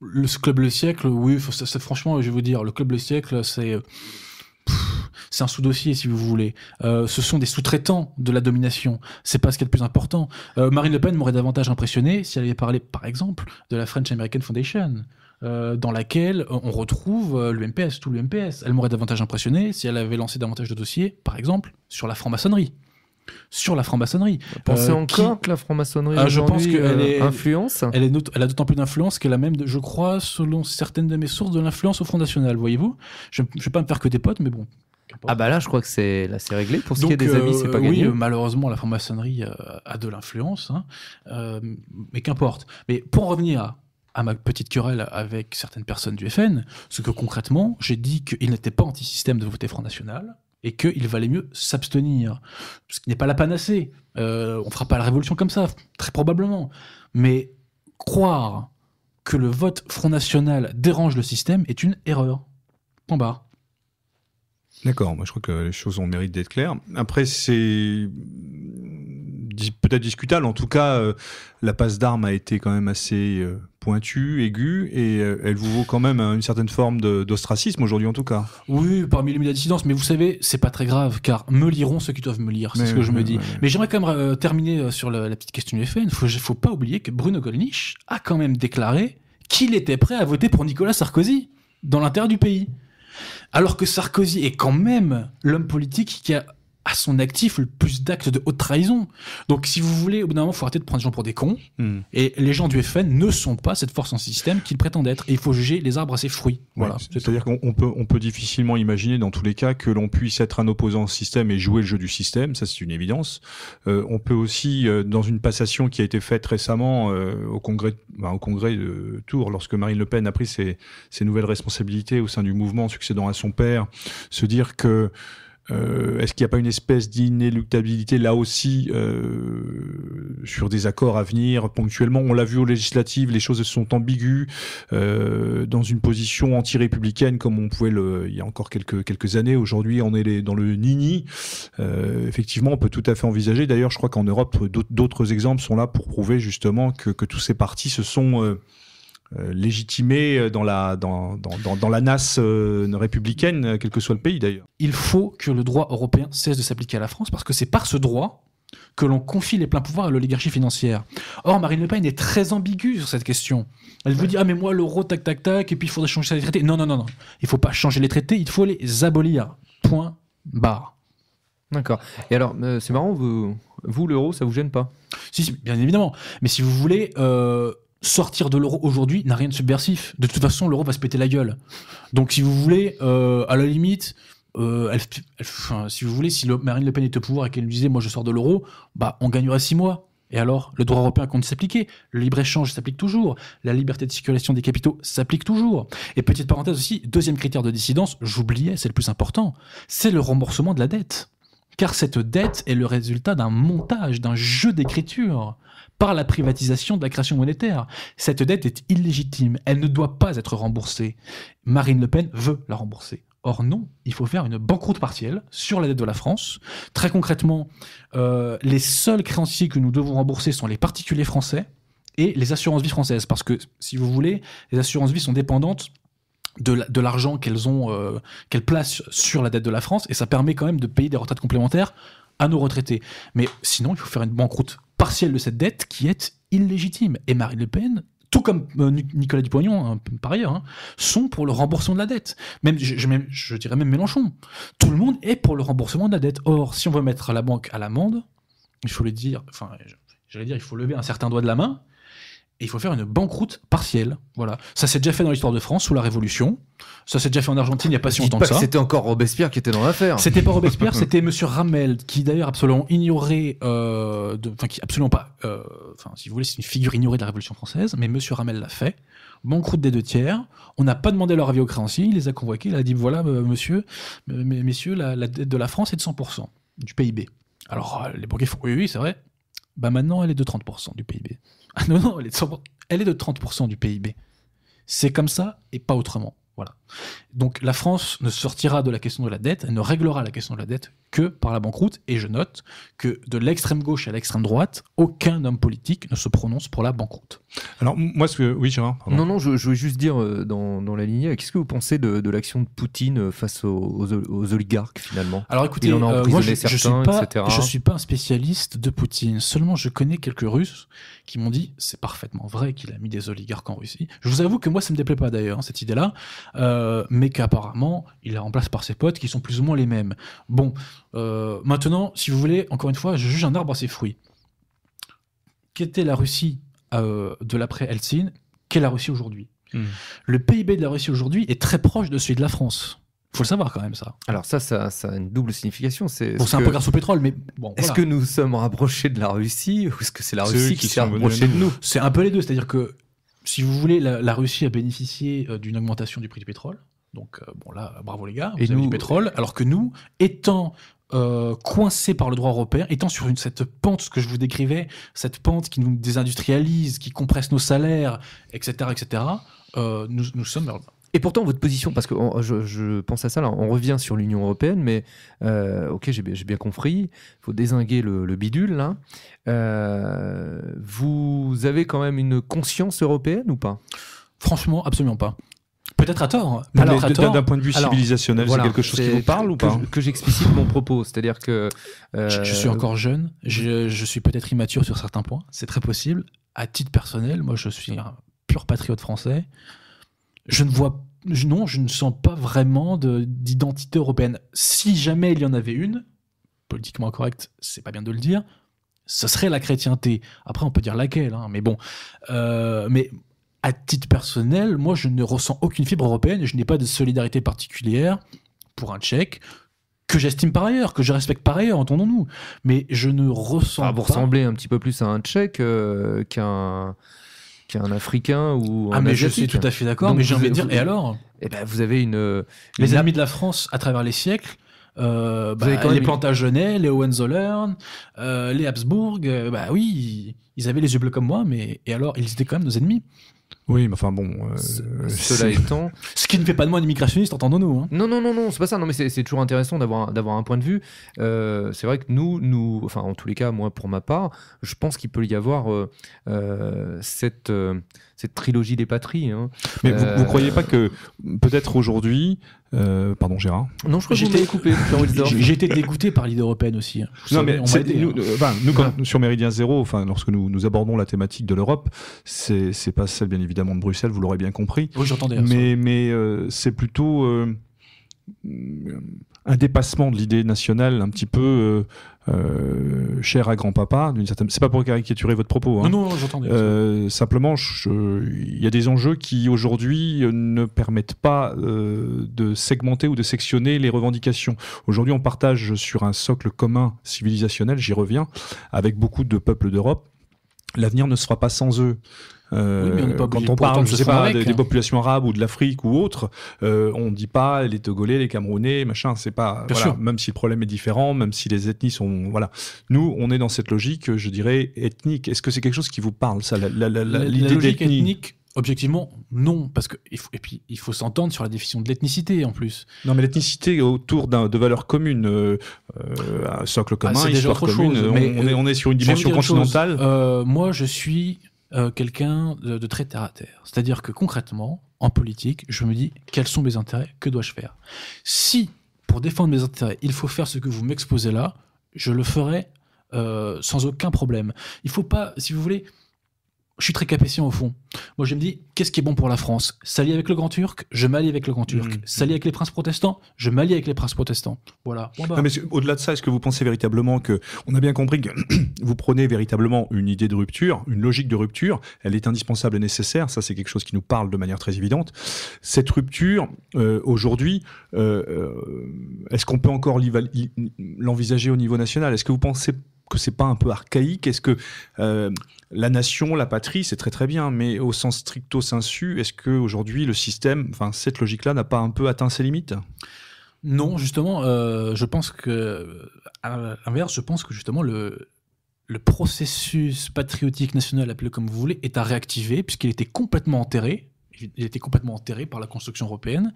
[SPEAKER 2] le club le siècle, oui, franchement,
[SPEAKER 3] je vais vous dire, le club le siècle, c'est euh, c'est un sous-dossier si vous voulez. Euh, ce sont des sous-traitants de la domination. C'est pas ce qui est le plus important. Euh, Marine Le Pen m'aurait davantage impressionné si elle avait parlé, par exemple, de la French American Foundation. dans laquelle on retrouve l'UMPS, tout l'UMPS. Elle m'aurait davantage impressionné si elle avait lancé davantage de dossiers, par exemple, sur la franc-maçonnerie sur la franc-maçonnerie. Pensez euh, encore que la franc-maçonnerie a ah, une influence. Elle, est elle a d'autant plus d'influence qu'elle a même, je crois, selon certaines de mes sources, de l'influence au Front National. Voyez-vous, je ne vais pas me faire que des potes, mais bon.
[SPEAKER 2] Ah bah là, je crois que c'est là, c'est réglé. Pour ce qui est des amis, c'est pas euh, gagné. Oui,
[SPEAKER 3] malheureusement, la franc-maçonnerie euh, a de l'influence, hein. euh, mais qu'importe. Mais pour revenir à à ma petite querelle avec certaines personnes du FN, ce que concrètement, j'ai dit qu'il n'était pas anti-système de voter Front National, et qu'il valait mieux s'abstenir. Ce qui n'est pas la panacée. Euh, on fera pas la révolution comme ça, très probablement. Mais croire que le vote Front National dérange le système est une erreur. Point barre.
[SPEAKER 1] D'accord, moi je crois que les choses ont mérite d'être claires. Après, c'est peut-être discutable. En tout cas, euh, la passe d'armes a été quand même assez euh, pointue, aiguë, et euh, elle vous vaut quand même hein, une certaine forme d'ostracisme aujourd'hui en tout cas.
[SPEAKER 3] Oui, parmi les médias dissidence, mais vous savez, c'est pas très grave, car me liront ceux qui doivent me lire, c'est ce que je me dis. Mais j'aimerais quand même terminer sur la, petite question FN. Il faut, faut pas oublier que Bruno Gollnisch a quand même déclaré qu'il était prêt à voter pour Nicolas Sarkozy dans l'intérieur du pays. Alors que Sarkozy est quand même l'homme politique qui a à son actif le plus d'actes de haute trahison. Donc, si vous voulez, au bout faut arrêter de prendre les gens pour des cons. Hmm. Et les gens du FN ne sont pas cette force en système qu'ils prétendent être. Et il faut juger les arbres à ses fruits.
[SPEAKER 1] Voilà. C'est-à-dire qu'on peut, on peut difficilement imaginer, dans tous les cas, que l'on puisse être un opposant au système et jouer le jeu du système. Ça, c'est une évidence. Euh, on peut aussi, euh, dans une passation qui a été faite récemment euh, au congrès, bah, au congrès de Tours, lorsque Marine Le Pen a pris ses, ses nouvelles responsabilités au sein du mouvement succédant à son père, se dire que euh, est-ce qu'il n'y a pas une espèce d'inéluctabilité là aussi euh, sur des accords à venir ponctuellement On l'a vu aux législatives, les choses sont ambiguës euh, dans une position anti-républicaine comme on pouvait le il y a encore quelques quelques années. Aujourd'hui, on est dans le nini. Euh, effectivement, on peut tout à fait envisager. D'ailleurs, je crois qu'en Europe, d'autres exemples sont là pour prouver justement que, que tous ces partis se sont euh, euh, légitimé euh, dans la, dans, dans, dans, la NAS euh, républicaine, quel que soit le pays d'ailleurs. Il faut que le droit européen cesse de s'appliquer
[SPEAKER 3] à la France parce que c'est par ce droit que l'on confie les pleins pouvoirs à l'oligarchie financière. Or, Marine Le Pen est très ambiguë sur cette question. Elle veut dire Ah, mais moi, l'euro, tac, tac, tac, et puis il faudrait changer les traités. Non, non, non, non. Il ne faut pas changer les traités, il faut les abolir. Point barre. D'accord. Et alors, c'est marrant, vous, vous l'euro, ça vous gêne pas si, bien évidemment. Mais si vous voulez, sortir de l'euro aujourd'hui n'a rien de subversif. De toute façon, l'euro va se péter la gueule. Donc, si vous voulez, euh, à la limite, euh, si vous voulez, si Marine Le Pen était au pouvoir et qu'elle nous disait, moi je sors de l'euro, bah, on gagnerait six mois. Et alors, le droit européen compte s'appliquer, le libre-échange s'applique toujours, la liberté de circulation des capitaux s'applique toujours. Et petite parenthèse aussi, deuxième critère de dissidence, j'oubliais, c'est le plus important, c'est le remboursement de la dette. Car cette dette est le résultat d'un montage, d'un jeu d'écriture par la privatisation de la création monétaire. Cette dette est illégitime, elle ne doit pas être remboursée. Marine Le Pen veut la rembourser. Or non, il faut faire une banqueroute partielle sur la dette de la France. Très concrètement, euh, les seuls créanciers que nous devons rembourser sont les particuliers français et les assurances-vie françaises. Parce que, si vous voulez, les assurances-vie sont dépendantes de l'argent qu'elles ont, euh, qu'elles placent sur la dette de la France, et ça permet quand même de payer des retraites complémentaires à nos retraités. Mais sinon, il faut faire une banqueroute partielle de cette dette qui est illégitime. Et Marine Le Pen tout comme euh, Nicolas Dupont-Aignan, hein, par ailleurs, hein, sont pour le remboursement de la dette. Même, je, dirais même Mélenchon. Tout le monde est pour le remboursement de la dette. Or, si on veut mettre la banque à l'amende, il faut le dire, enfin, j'allais dire, il faut lever un certain doigt de la main il faut faire une banqueroute partielle. Voilà. Ça s'est déjà fait dans l'histoire de France sous la Révolution. Ça
[SPEAKER 2] s'est déjà fait en Argentine il n'y a pas si longtemps que ça. C'était encore Robespierre qui était dans l'affaire. C'était pas Robespierre, c'était
[SPEAKER 3] Monsieur Ramel, qui d'ailleurs absolument ignoré, euh, enfin qui absolument pas, euh, enfin si vous voulez, c'est une figure ignorée de la Révolution française, mais Monsieur Ramel l'a fait. Banqueroute des deux tiers. On n'a pas demandé leur avis aux créanciers, il les a convoqués, il a dit voilà euh, monsieur, messieurs, la, la dette de la France est de 100% du PIB. Alors les banquiers font oui oui c'est vrai, bah maintenant, elle est de 30% du PIB. Ah, non, non, elle est de, elle est de 30% du PIB. C'est comme ça et pas autrement. Voilà. Donc la France ne sortira de la question de la dette, elle ne réglera la question de la dette que par la banqueroute. Et je note que de l'extrême gauche à l'extrême droite, aucun homme politique ne se prononce pour la
[SPEAKER 1] banqueroute. Alors moi, ce que... oui, Gérard. Non,
[SPEAKER 2] non, je, veux voulais juste dire euh, dans, la lignée, qu'est-ce que vous pensez de, l'action de Poutine euh, face aux, oligarques finalement Alors écoutez, euh, moi, je, ne suis
[SPEAKER 3] pas, un spécialiste de Poutine. Seulement, je connais quelques Russes qui m'ont dit c'est parfaitement vrai qu'il a mis des oligarques en Russie. Je vous avoue que moi, ça me déplaît pas d'ailleurs hein, cette idée-là. Euh, mais qu'apparemment, il la remplace par ses potes qui sont plus ou moins les mêmes. Bon, euh, maintenant, si vous voulez, encore une fois, je juge un arbre à ses fruits. Qu'était la Russie euh, de l'après-Helsinki Qu'est la Russie aujourd'hui hmm. Le PIB de la Russie aujourd'hui est très proche de celui de la France faut le savoir quand même ça.
[SPEAKER 2] Alors ça, ça, a une double signification. C'est bon, c'est un peu grâce au pétrole, mais bon. Est-ce que nous sommes rapprochés de la Russie ou est-ce que c'est la Russie qui s'est rapprochée de nous
[SPEAKER 3] C'est un peu les deux, c'est-à-dire que si vous voulez, la, Russie a bénéficié euh, d'une augmentation du prix du pétrole. Donc, euh, bon, là, bravo les gars, vous avez du pétrole. Alors que nous, étant euh, coincés par le droit européen, étant sur cette pente, que je vous décrivais, cette pente qui nous désindustrialise, qui compresse nos salaires, etc., etc., nous sommes
[SPEAKER 2] et pourtant, votre position, parce que je, pense à ça, là, on revient sur l'Union européenne, mais euh, ok, j'ai bien compris, il faut désinguer le, bidule, là. Euh, vous avez quand même une conscience européenne ou pas Franchement, absolument pas. Peut-être à tort. d'un point de vue civilisationnel, c'est quelque chose qui vous parle ou pas Que j'explicite mon propos, c'est-à-dire que je, euh,
[SPEAKER 3] suis encore jeune, je, suis peut-être immature sur certains points, c'est très possible. À titre personnel, moi, je suis un pur patriote français. Je ne vois non, je ne sens pas vraiment d'identité européenne. Si jamais il y en avait une, politiquement correct, c'est pas bien de le dire, ce serait la chrétienté. Après, on peut dire laquelle, hein, mais bon. Euh, mais à titre personnel, moi, je ne ressens aucune fibre européenne, je n'ai pas de solidarité particulière pour un Tchèque que j'estime par ailleurs, que je respecte par ailleurs,
[SPEAKER 2] entendons-nous. Mais je ne ressens ah, pas... ressemblez un petit peu plus à un Tchèque euh, qu'un qu'un Africain ou un Ah mais je suis tout à fait d'accord, mais j'ai envie de dire, et alors Eh ben vous
[SPEAKER 3] avez une... Les amis de la France à travers les siècles, euh, bah, quand les Plantagenets, les Hohenzollern, euh, les Habsbourg, euh, bah oui, ils avaient les yeux bleus comme moi, mais
[SPEAKER 2] et alors ils étaient quand même nos ennemis. Oui, mais enfin bon. Euh,
[SPEAKER 1] euh, cela étant.
[SPEAKER 2] Ce qui ne fait pas de moi un immigrationniste, entendons-nous. Hein. Non, non, non, non, c'est pas ça. Non, mais c'est toujours intéressant d'avoir un point de vue. Euh, c'est vrai que nous, nous, enfin, en tous les cas, moi, pour ma part, je pense qu'il peut y avoir cette, cette trilogie des patries. Hein. Mais vous, ne croyez pas
[SPEAKER 1] que peut-être aujourd'hui, pardon Gérard. Non, je crois que j'étais j'étais dégoûté par l'idée européenne aussi. Hein. Non mais on nous, nous sur Méridien Zéro, enfin lorsque nous, nous abordons la thématique de l'Europe, c'est pas celle bien évidemment évidemment de Bruxelles, vous l'aurez bien compris. j'entendais. Hein, mais, mais euh, c'est plutôt euh, un dépassement de l'idée nationale, un petit peu euh, cher à grand-papa. D'une certaine... C'est pas pour caricaturer votre propos. Hein. Non, non, simplement, il y a des enjeux qui aujourd'hui ne permettent pas de segmenter ou de sectionner les revendications. Aujourd'hui, on partage sur un socle commun civilisationnel, j'y reviens, avec beaucoup de peuples d'Europe. L'avenir ne sera pas sans eux. Euh, quand on parle, je sais pas, des, hein. populations arabes ou de l'Afrique ou autre, on euh, on dit pas les Togolais, les Camerounais, machin. C'est pas même si le problème est différent, même si les ethnies sont voilà. Nous, on est dans cette logique, je dirais ethnique. Est-ce que c'est quelque chose qui vous parle ça, l'idée d'ethnie
[SPEAKER 3] Objectivement, non, parce que il et puis il faut s'entendre sur la définition de
[SPEAKER 1] l'ethnicité en plus. Non, mais l'ethnicité autour de valeurs communes, euh, un socle ah, commun, histoire commune, on, est, on, est, sur une dimension continentale.
[SPEAKER 3] moi, je suis euh, quelqu'un de, très terre à terre. C'est-à-dire que concrètement, en politique, je me dis quels sont mes intérêts, que dois-je faire Si, pour défendre mes intérêts, il faut faire ce que vous m'exposez là, je le ferai euh, sans aucun problème. Il ne faut pas, si vous voulez, je suis très capétien au fond. Moi, je me dis, qu'est-ce qui est bon pour la France S'allier avec le Grand Turc, je m'allie avec le Grand Turc. Mmh. S'allier avec les princes protestants, je m'allie avec les princes protestants.
[SPEAKER 1] Voilà. Au-delà de ça, est-ce que vous pensez véritablement que on a bien compris que vous prenez véritablement une idée de rupture, une logique de rupture Elle est indispensable et nécessaire. Ça, c'est quelque chose qui nous parle de manière très évidente. Cette rupture, euh, aujourd'hui, euh, euh, est-ce qu'on peut encore l'envisager au niveau national Est-ce que vous pensez que c'est pas un peu archaïque Est-ce que euh, la nation, la patrie, c'est très très bien, mais au sens stricto sensu, est-ce que aujourd'hui le système, enfin cette logique-là, n'a pas un peu atteint ses limites
[SPEAKER 3] Non, justement, euh, je pense que à l'inverse, je pense que justement le processus patriotique national, appelé comme vous voulez, est à réactiver puisqu'il était complètement enterré. Il était complètement enterré par la construction européenne.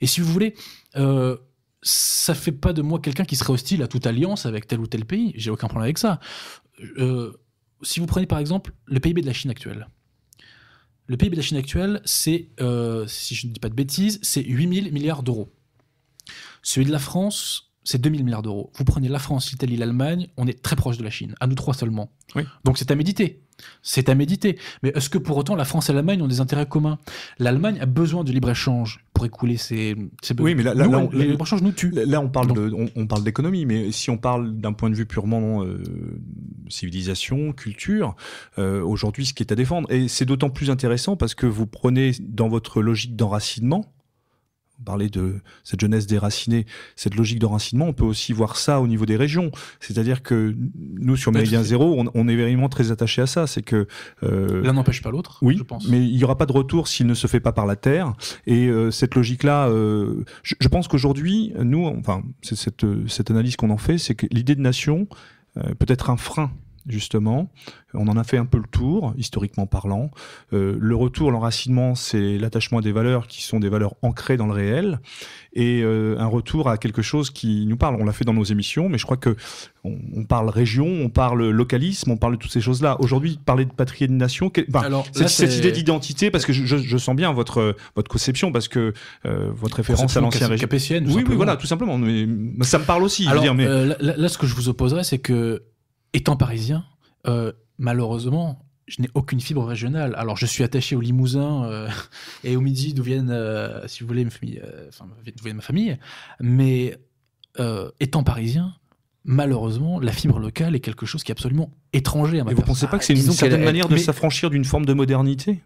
[SPEAKER 3] Et si vous voulez, euh, ça fait pas de moi quelqu'un qui serait hostile à toute alliance avec tel ou tel pays. J'ai aucun problème avec ça. Euh, si vous prenez par exemple le PIB de la Chine actuelle, le PIB de la Chine actuelle, c'est, euh, si je ne dis pas de bêtises, c'est 8 000 milliards d'euros. Celui de la France, c'est 2 000 milliards d'euros. Vous prenez la France, l'Italie, l'Allemagne, on est très proche de la Chine, à nous trois seulement. Oui. Donc c'est à méditer. C'est à méditer. Mais est-ce que pour autant la France et l'Allemagne ont des intérêts communs L'Allemagne a besoin du libre-échange couler ces, Oui, mais là, on, les,
[SPEAKER 1] nous Là, on parle, on, parle d'économie, mais si on parle d'un point de vue purement euh, civilisation, culture, euh, aujourd'hui, ce qui est à défendre, et c'est d'autant plus intéressant parce que vous prenez dans votre logique d'enracinement, parler de cette jeunesse déracinée, cette logique de racinement, on peut aussi voir ça au niveau des régions. C'est-à-dire que nous, sur Méridien Zéro, on, est vraiment très attaché à ça. C'est que euh, l'un n'empêche pas l'autre. Oui, je pense. mais il n'y aura pas de retour s'il ne se fait pas par la terre. Et euh, cette logique-là, euh, je, pense qu'aujourd'hui, nous, enfin, cette, cette analyse qu'on en fait, c'est que l'idée de nation peut être un frein justement. On en a fait un peu le tour, historiquement parlant. Euh, le retour, l'enracinement, c'est l'attachement à des valeurs qui sont des valeurs ancrées dans le réel et euh, un retour à quelque chose qui nous parle. On l'a fait dans nos émissions, mais je crois que on, parle région, on parle localisme, on parle de toutes ces choses-là. Aujourd'hui, parler de patrie et de nation, cette, idée d'identité, parce que je, sens bien votre, votre conception, parce que euh, votre référence à l'ancien régime. oui, oui, voilà, tout simplement. Mais, ça me parle aussi. Alors, là, là, ce que je vous
[SPEAKER 3] opposerais, c'est que étant parisien, euh, malheureusement, je n'ai aucune fibre régionale. Alors, je suis attaché au limousin euh, et au Midi, d'où viennent, euh, si vous voulez, ma famille, ma famille. Mais étant parisien, malheureusement, la fibre locale est quelque chose qui est absolument étranger à ma Et vous ne pensez pas que ah, c'est une certaine manière de
[SPEAKER 1] s'affranchir d'une forme de modernité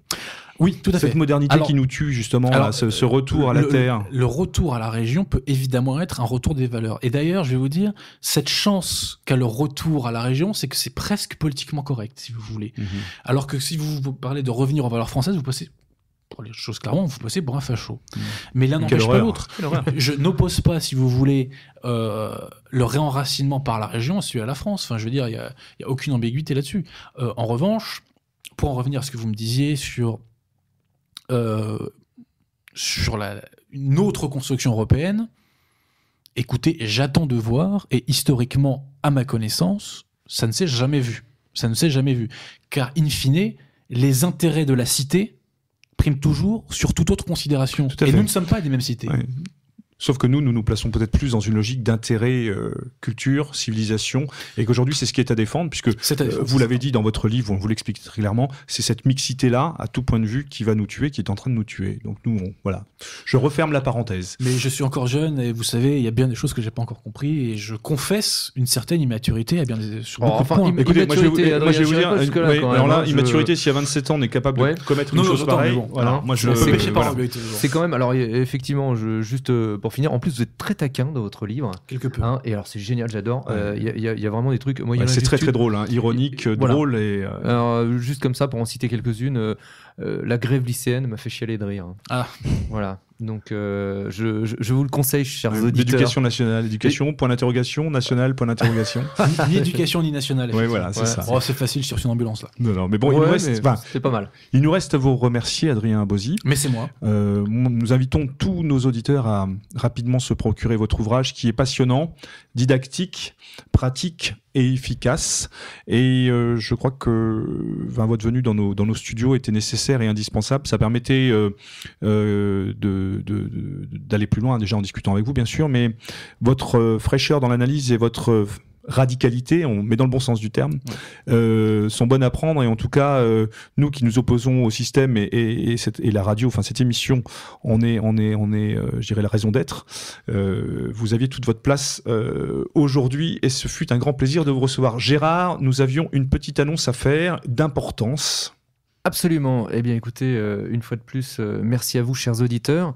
[SPEAKER 1] oui, tout à Cette modernité qui nous tue justement, ce, retour à la terre.
[SPEAKER 3] Le, retour à la région peut évidemment être un retour des valeurs. Et d'ailleurs, je vais vous dire, cette chance qu'a le retour à la région, c'est que c'est presque politiquement correct, si vous voulez. Mhm. Alors que si vous, vous parlez de revenir aux valeurs françaises, vous passez pour les choses clairement, vous passez pour un facho. Mhm. Mais l'un n'empêche pas l'autre. Je n'oppose pas, si vous voulez, euh, le réenracinement par la région à celui à la France. Enfin, je veux dire, il n'y a, a, aucune ambiguïté là-dessus. Euh, en revanche, pour en revenir à ce que vous me disiez sur euh, sur la, une autre construction européenne, écoutez, j'attends de voir, et historiquement, à ma connaissance, ça ne s'est jamais vu. Ça ne s'est jamais vu. Car, in fine, les intérêts de la cité priment toujours sur toute autre considération. et nous ne
[SPEAKER 1] sommes pas des mêmes cités. Sauf que nous, nous nous plaçons peut-être plus dans une logique d'intérêt euh, culture, civilisation, et qu'aujourd'hui, c'est ce qui est à défendre, puisque euh, vous l'avez dit dans votre livre, on vous l'explique très clairement, c'est cette mixité-là, à tout point de vue, qui va nous tuer, qui est en train de nous tuer. Donc nous, voilà. Je referme la parenthèse.
[SPEAKER 3] Mais je suis encore jeune, et vous savez, il y a bien des choses que j'ai pas encore compris, et je confesse une certaine
[SPEAKER 1] immaturité à bien
[SPEAKER 2] des sur beaucoup points. je alors là, hein, immaturité,
[SPEAKER 1] si à 27 ans, on est capable de commettre une chose pareille, C'est quand
[SPEAKER 2] même, alors effectivement, je juste euh, pour finir, en plus, vous êtes très taquin dans votre livre. Quelque peu. Hein, et alors, c'est génial, j'adore. Il euh, y, a vraiment des trucs. c'est très, très drôle, hein. ironique, drôle. Et, euh, euh, juste comme ça, pour en citer quelques-unes, la grève lycéenne m'a fait chialer de rire. Ah. Voilà. Donc, euh,
[SPEAKER 1] je, je, vous le conseille, chers auditeurs. L'éducation nationale, éducation, point d'interrogation, nationale, point d'interrogation. ni, éducation,
[SPEAKER 3] ni nationale. Oui, voilà, c'est ça. Oh, c'est facile,
[SPEAKER 1] je suis sur une ambulance, là. Non, non, mais bon, il nous reste. c'est pas mal. Il nous reste à vous remercier, Adrien Bozzi. Mais c'est moi. Euh, nous invitons tous nos auditeurs à rapidement se procurer votre ouvrage qui est passionnant, didactique, pratique efficace. Et euh, je crois que votre venue dans nos, dans nos studios était nécessaire et indispensable. Ça permettait euh, euh, d'aller plus loin, déjà en discutant avec vous, bien sûr, mais votre fraîcheur dans l'analyse et votre radicalité, on, met dans le bon sens du terme, euh, sont bonnes à prendre. Et en tout cas, euh, nous qui nous opposons au système et, et, la radio, enfin cette émission, on est, on est, on est, euh, je dirais, la raison d'être. vous aviez toute votre place aujourd'hui et ce fut un grand plaisir de vous recevoir. Gérard, nous avions une petite annonce à faire d'importance.
[SPEAKER 2] Absolument. Eh bien, écoutez, une fois de plus, merci à vous, chers auditeurs.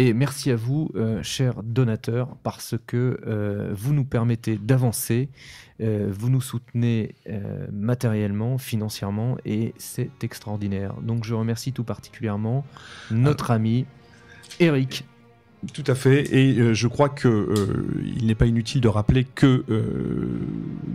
[SPEAKER 2] Et merci à vous, euh, chers donateurs, parce que euh, vous nous permettez d'avancer, euh, vous nous soutenez matériellement, financièrement, et c'est extraordinaire. Donc je remercie tout particulièrement notre ami Eric
[SPEAKER 1] tout à fait, et euh, je crois que euh, il n'est pas inutile de rappeler que euh,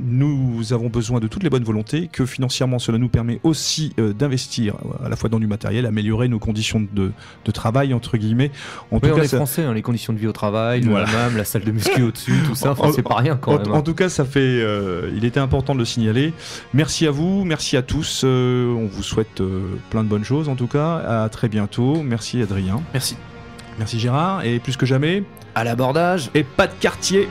[SPEAKER 1] nous avons besoin de toutes les bonnes volontés, que financièrement cela nous permet aussi d'investir à la fois dans du matériel, améliorer nos conditions de, travail entre guillemets. En tout on cas, français,
[SPEAKER 2] hein, les conditions de vie au travail, nous la salle de muscu au-dessus, tout ça, c'est pas rien quand même. En hein. tout
[SPEAKER 1] cas, ça fait, il était important de le signaler. Merci à vous, merci à tous. on vous souhaite plein de bonnes choses en tout cas. À très bientôt. Merci Adrien. Merci. Merci Gérard, et plus que jamais, à l'abordage, et pas de quartier